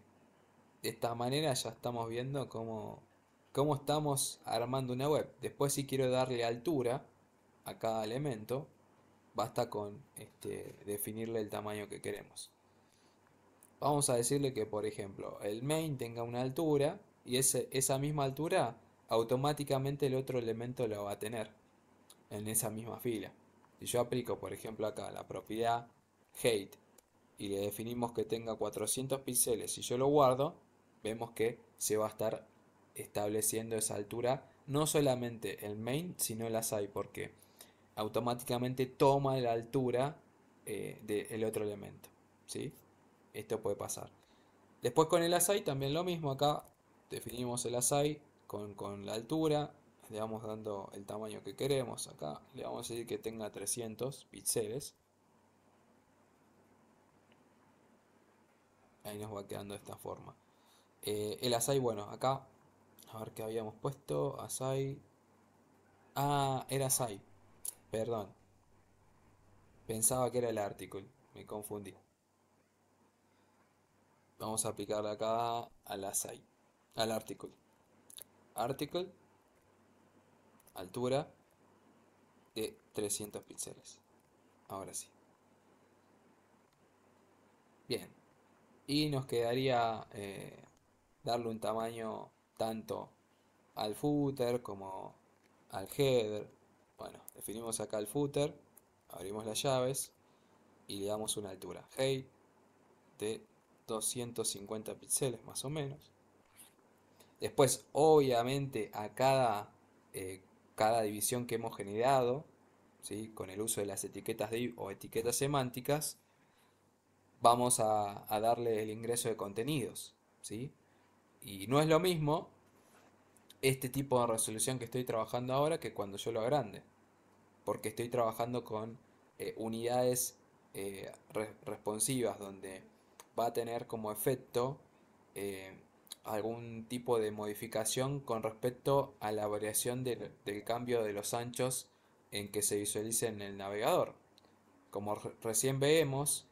Speaker 1: de esta manera ya estamos viendo cómo, cómo estamos armando una web. Después si quiero darle altura a cada elemento, basta con este, definirle el tamaño que queremos. Vamos a decirle que, por ejemplo, el main tenga una altura y esa misma altura automáticamente el otro elemento lo va a tener en esa misma fila. Si yo aplico, por ejemplo, acá la propiedad height y le definimos que tenga 400 píxeles y yo lo guardo, vemos que se va a estar estableciendo esa altura no solamente el main, sino las hay ¿Por qué? automáticamente toma la altura eh, del otro elemento. ¿sí? Esto puede pasar. Después con el asai también lo mismo. Acá definimos el asai con, la altura. Le vamos dando el tamaño que queremos. Acá le vamos a decir que tenga 300 píxeles. Ahí nos va quedando de esta forma. Eh, el asai, bueno, acá. A ver qué habíamos puesto. Asai. Ah, era asai. Perdón. Pensaba que era el artículo. Me confundí. Vamos a aplicarle acá al article. Al article, Article. Altura. De 300 píxeles. Ahora sí. Bien. Y nos quedaría eh, darle un tamaño tanto al footer como al header bueno, definimos acá el footer, abrimos las llaves y le damos una altura height de 250 píxeles más o menos. Después, obviamente, a cada, eh, cada división que hemos generado, ¿sí? con el uso de las etiquetas de o etiquetas semánticas, vamos a, darle el ingreso de contenidos. ¿sí? Y no es lo mismo este tipo de resolución que estoy trabajando ahora que cuando yo lo agrande porque estoy trabajando con eh, unidades eh, responsivas donde va a tener como efecto eh, algún tipo de modificación con respecto a la variación del cambio de los anchos en que se visualice en el navegador. Como recién vemos,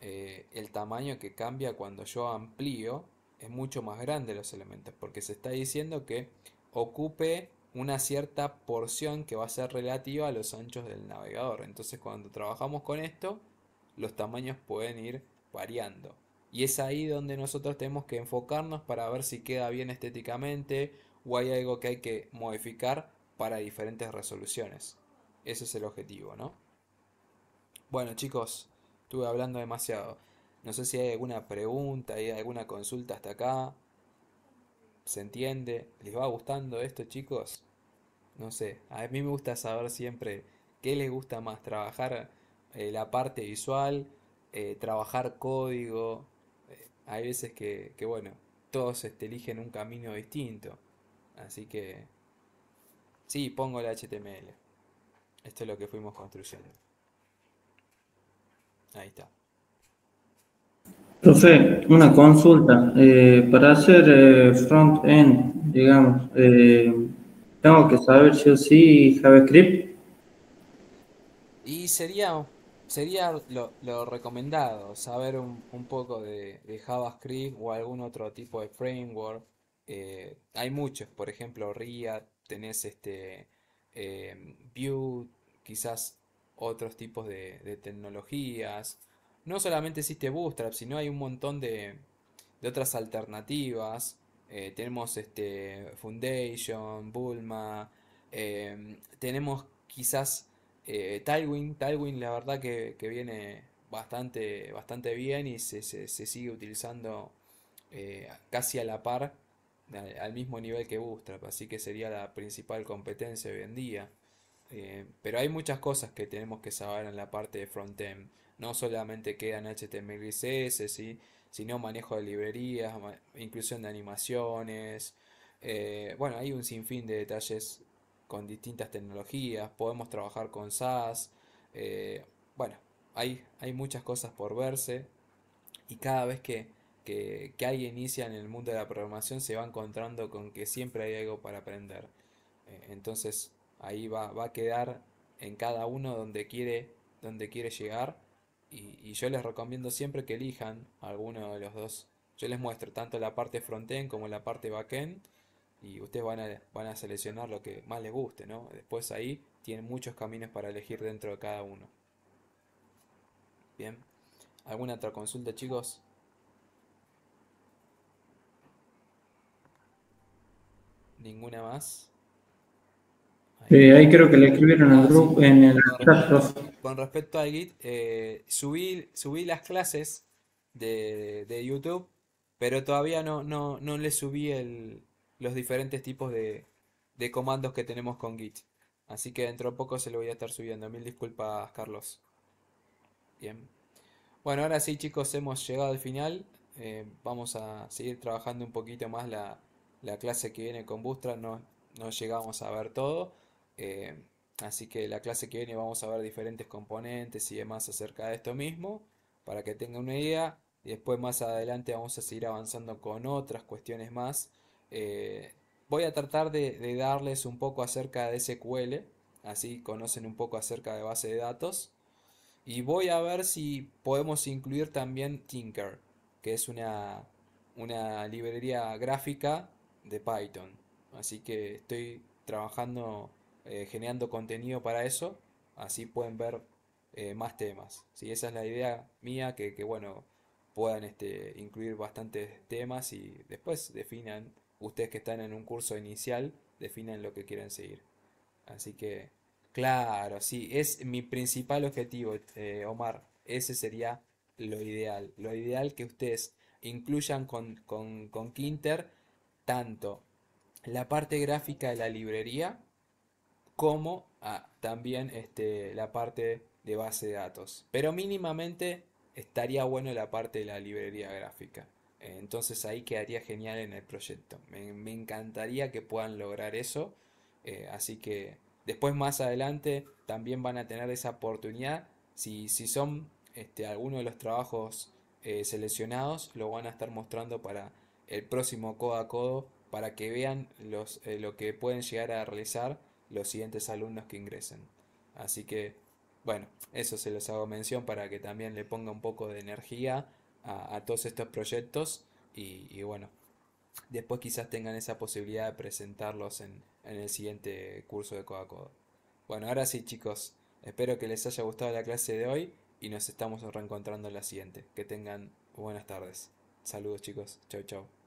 Speaker 1: el tamaño que cambia cuando yo amplío es mucho más grande los elementos porque se está diciendo que ocupe una cierta porción que va a ser relativa a los anchos del navegador. Entonces cuando trabajamos con esto, los tamaños pueden ir variando. Y es ahí donde nosotros tenemos que enfocarnos para ver si queda bien estéticamente o hay algo que hay que modificar para diferentes resoluciones. Ese es el objetivo, ¿no? Bueno chicos, estuve hablando demasiado. No sé si hay alguna pregunta, y alguna consulta hasta acá. ¿Se entiende? ¿Les va gustando esto, chicos? no sé, a mí me gusta saber siempre qué le gusta más, trabajar eh, la parte visual, eh, trabajar código. Eh, hay veces que, bueno, todos este, eligen un camino distinto. Así que, sí, pongo el HTML. Esto es lo que fuimos construyendo. Ahí está. Profe, una consulta. para hacer front-end, digamos, tengo que saber yo sí JavaScript. Y sería, sería lo, recomendado, saber un, poco de, JavaScript o algún otro tipo de framework. Eh, hay muchos, por ejemplo, RIA, tenés este eh, Vue, quizás otros tipos de, tecnologías. No solamente existe Bootstrap, sino hay un montón de, de otras alternativas. Eh, tenemos este, Foundation, Bulma, eh, tenemos quizás eh, talwin la verdad que, viene bastante, bastante bien y se, se, sigue utilizando eh, casi a la par, al, mismo nivel que Bootstrap, así que sería la principal competencia hoy en día. pero hay muchas cosas que tenemos que saber en la parte de frontend. No solamente quedan HTML y CSS, ¿sí? sino manejo de librerías, inclusión de animaciones. Eh, bueno, hay un sinfín de detalles con distintas tecnologías, podemos trabajar con SaaS. Eh, bueno, hay, hay muchas cosas por verse y cada vez que, alguien inicia en el mundo de la programación se va encontrando con que siempre hay algo para aprender. Eh, entonces ahí va, a quedar en cada uno quiere, donde quiere llegar y, yo les recomiendo siempre que elijan alguno de los dos. Yo les muestro tanto la parte frontend como la parte backend y ustedes van a, van a seleccionar lo que más les guste, ¿no? Después ahí tienen muchos caminos para elegir dentro de cada uno. Bien, ¿alguna otra consulta chicos? ¿Ninguna más? ahí creo que le escribieron al ah, grupo, en el chat, Con respecto a Git, eh, subí, las clases de, YouTube, pero todavía no, le subí los diferentes tipos de, comandos que tenemos con Git. Así que dentro de poco se lo voy a estar subiendo. Mil disculpas, Carlos. Bien. Bueno, ahora sí, chicos, hemos llegado al final. Eh, vamos a seguir trabajando un poquito más la, clase que viene con Bootstrap. No, no llegamos a ver todo. Eh, así que la clase que viene vamos a ver diferentes componentes y demás acerca de esto mismo, para que tengan una idea. Y después más adelante vamos a seguir avanzando con otras cuestiones más. Eh, voy a tratar de, darles un poco acerca de SQL, así conocen un poco acerca de base de datos. Y voy a ver si podemos incluir también Tinker, que es una, una librería gráfica de Python. Así que estoy trabajando eh, generando contenido para eso, así pueden ver eh, más temas. Si Esa es la idea mía, que, bueno, puedan este, incluir bastantes temas y después definan, ustedes que están en un curso inicial, definan lo que quieren seguir. Así que, claro, sí, es mi principal objetivo, eh, Omar. Ese sería lo ideal. Lo ideal que ustedes incluyan con, con, con Quinter tanto la parte gráfica de la librería, como ah, también este, la parte de base de datos. Pero mínimamente estaría bueno la parte de la librería gráfica. Entonces ahí quedaría genial en el proyecto. Me, encantaría que puedan lograr eso. Eh, así que después más adelante también van a tener esa oportunidad. Si, si son este, de los trabajos eh, seleccionados, lo van a estar mostrando para el próximo codo a codo para que vean los, eh, lo que pueden llegar a realizar los siguientes alumnos que ingresen. Así que, bueno, eso se los hago mención para que también le ponga un poco de energía a, todos estos proyectos y, bueno, después quizás tengan esa posibilidad de presentarlos en, en el siguiente curso de Coda codo Bueno, ahora sí chicos, espero que les haya gustado la clase de hoy y nos estamos reencontrando en la siguiente. Que tengan buenas tardes. Saludos chicos, chau chau.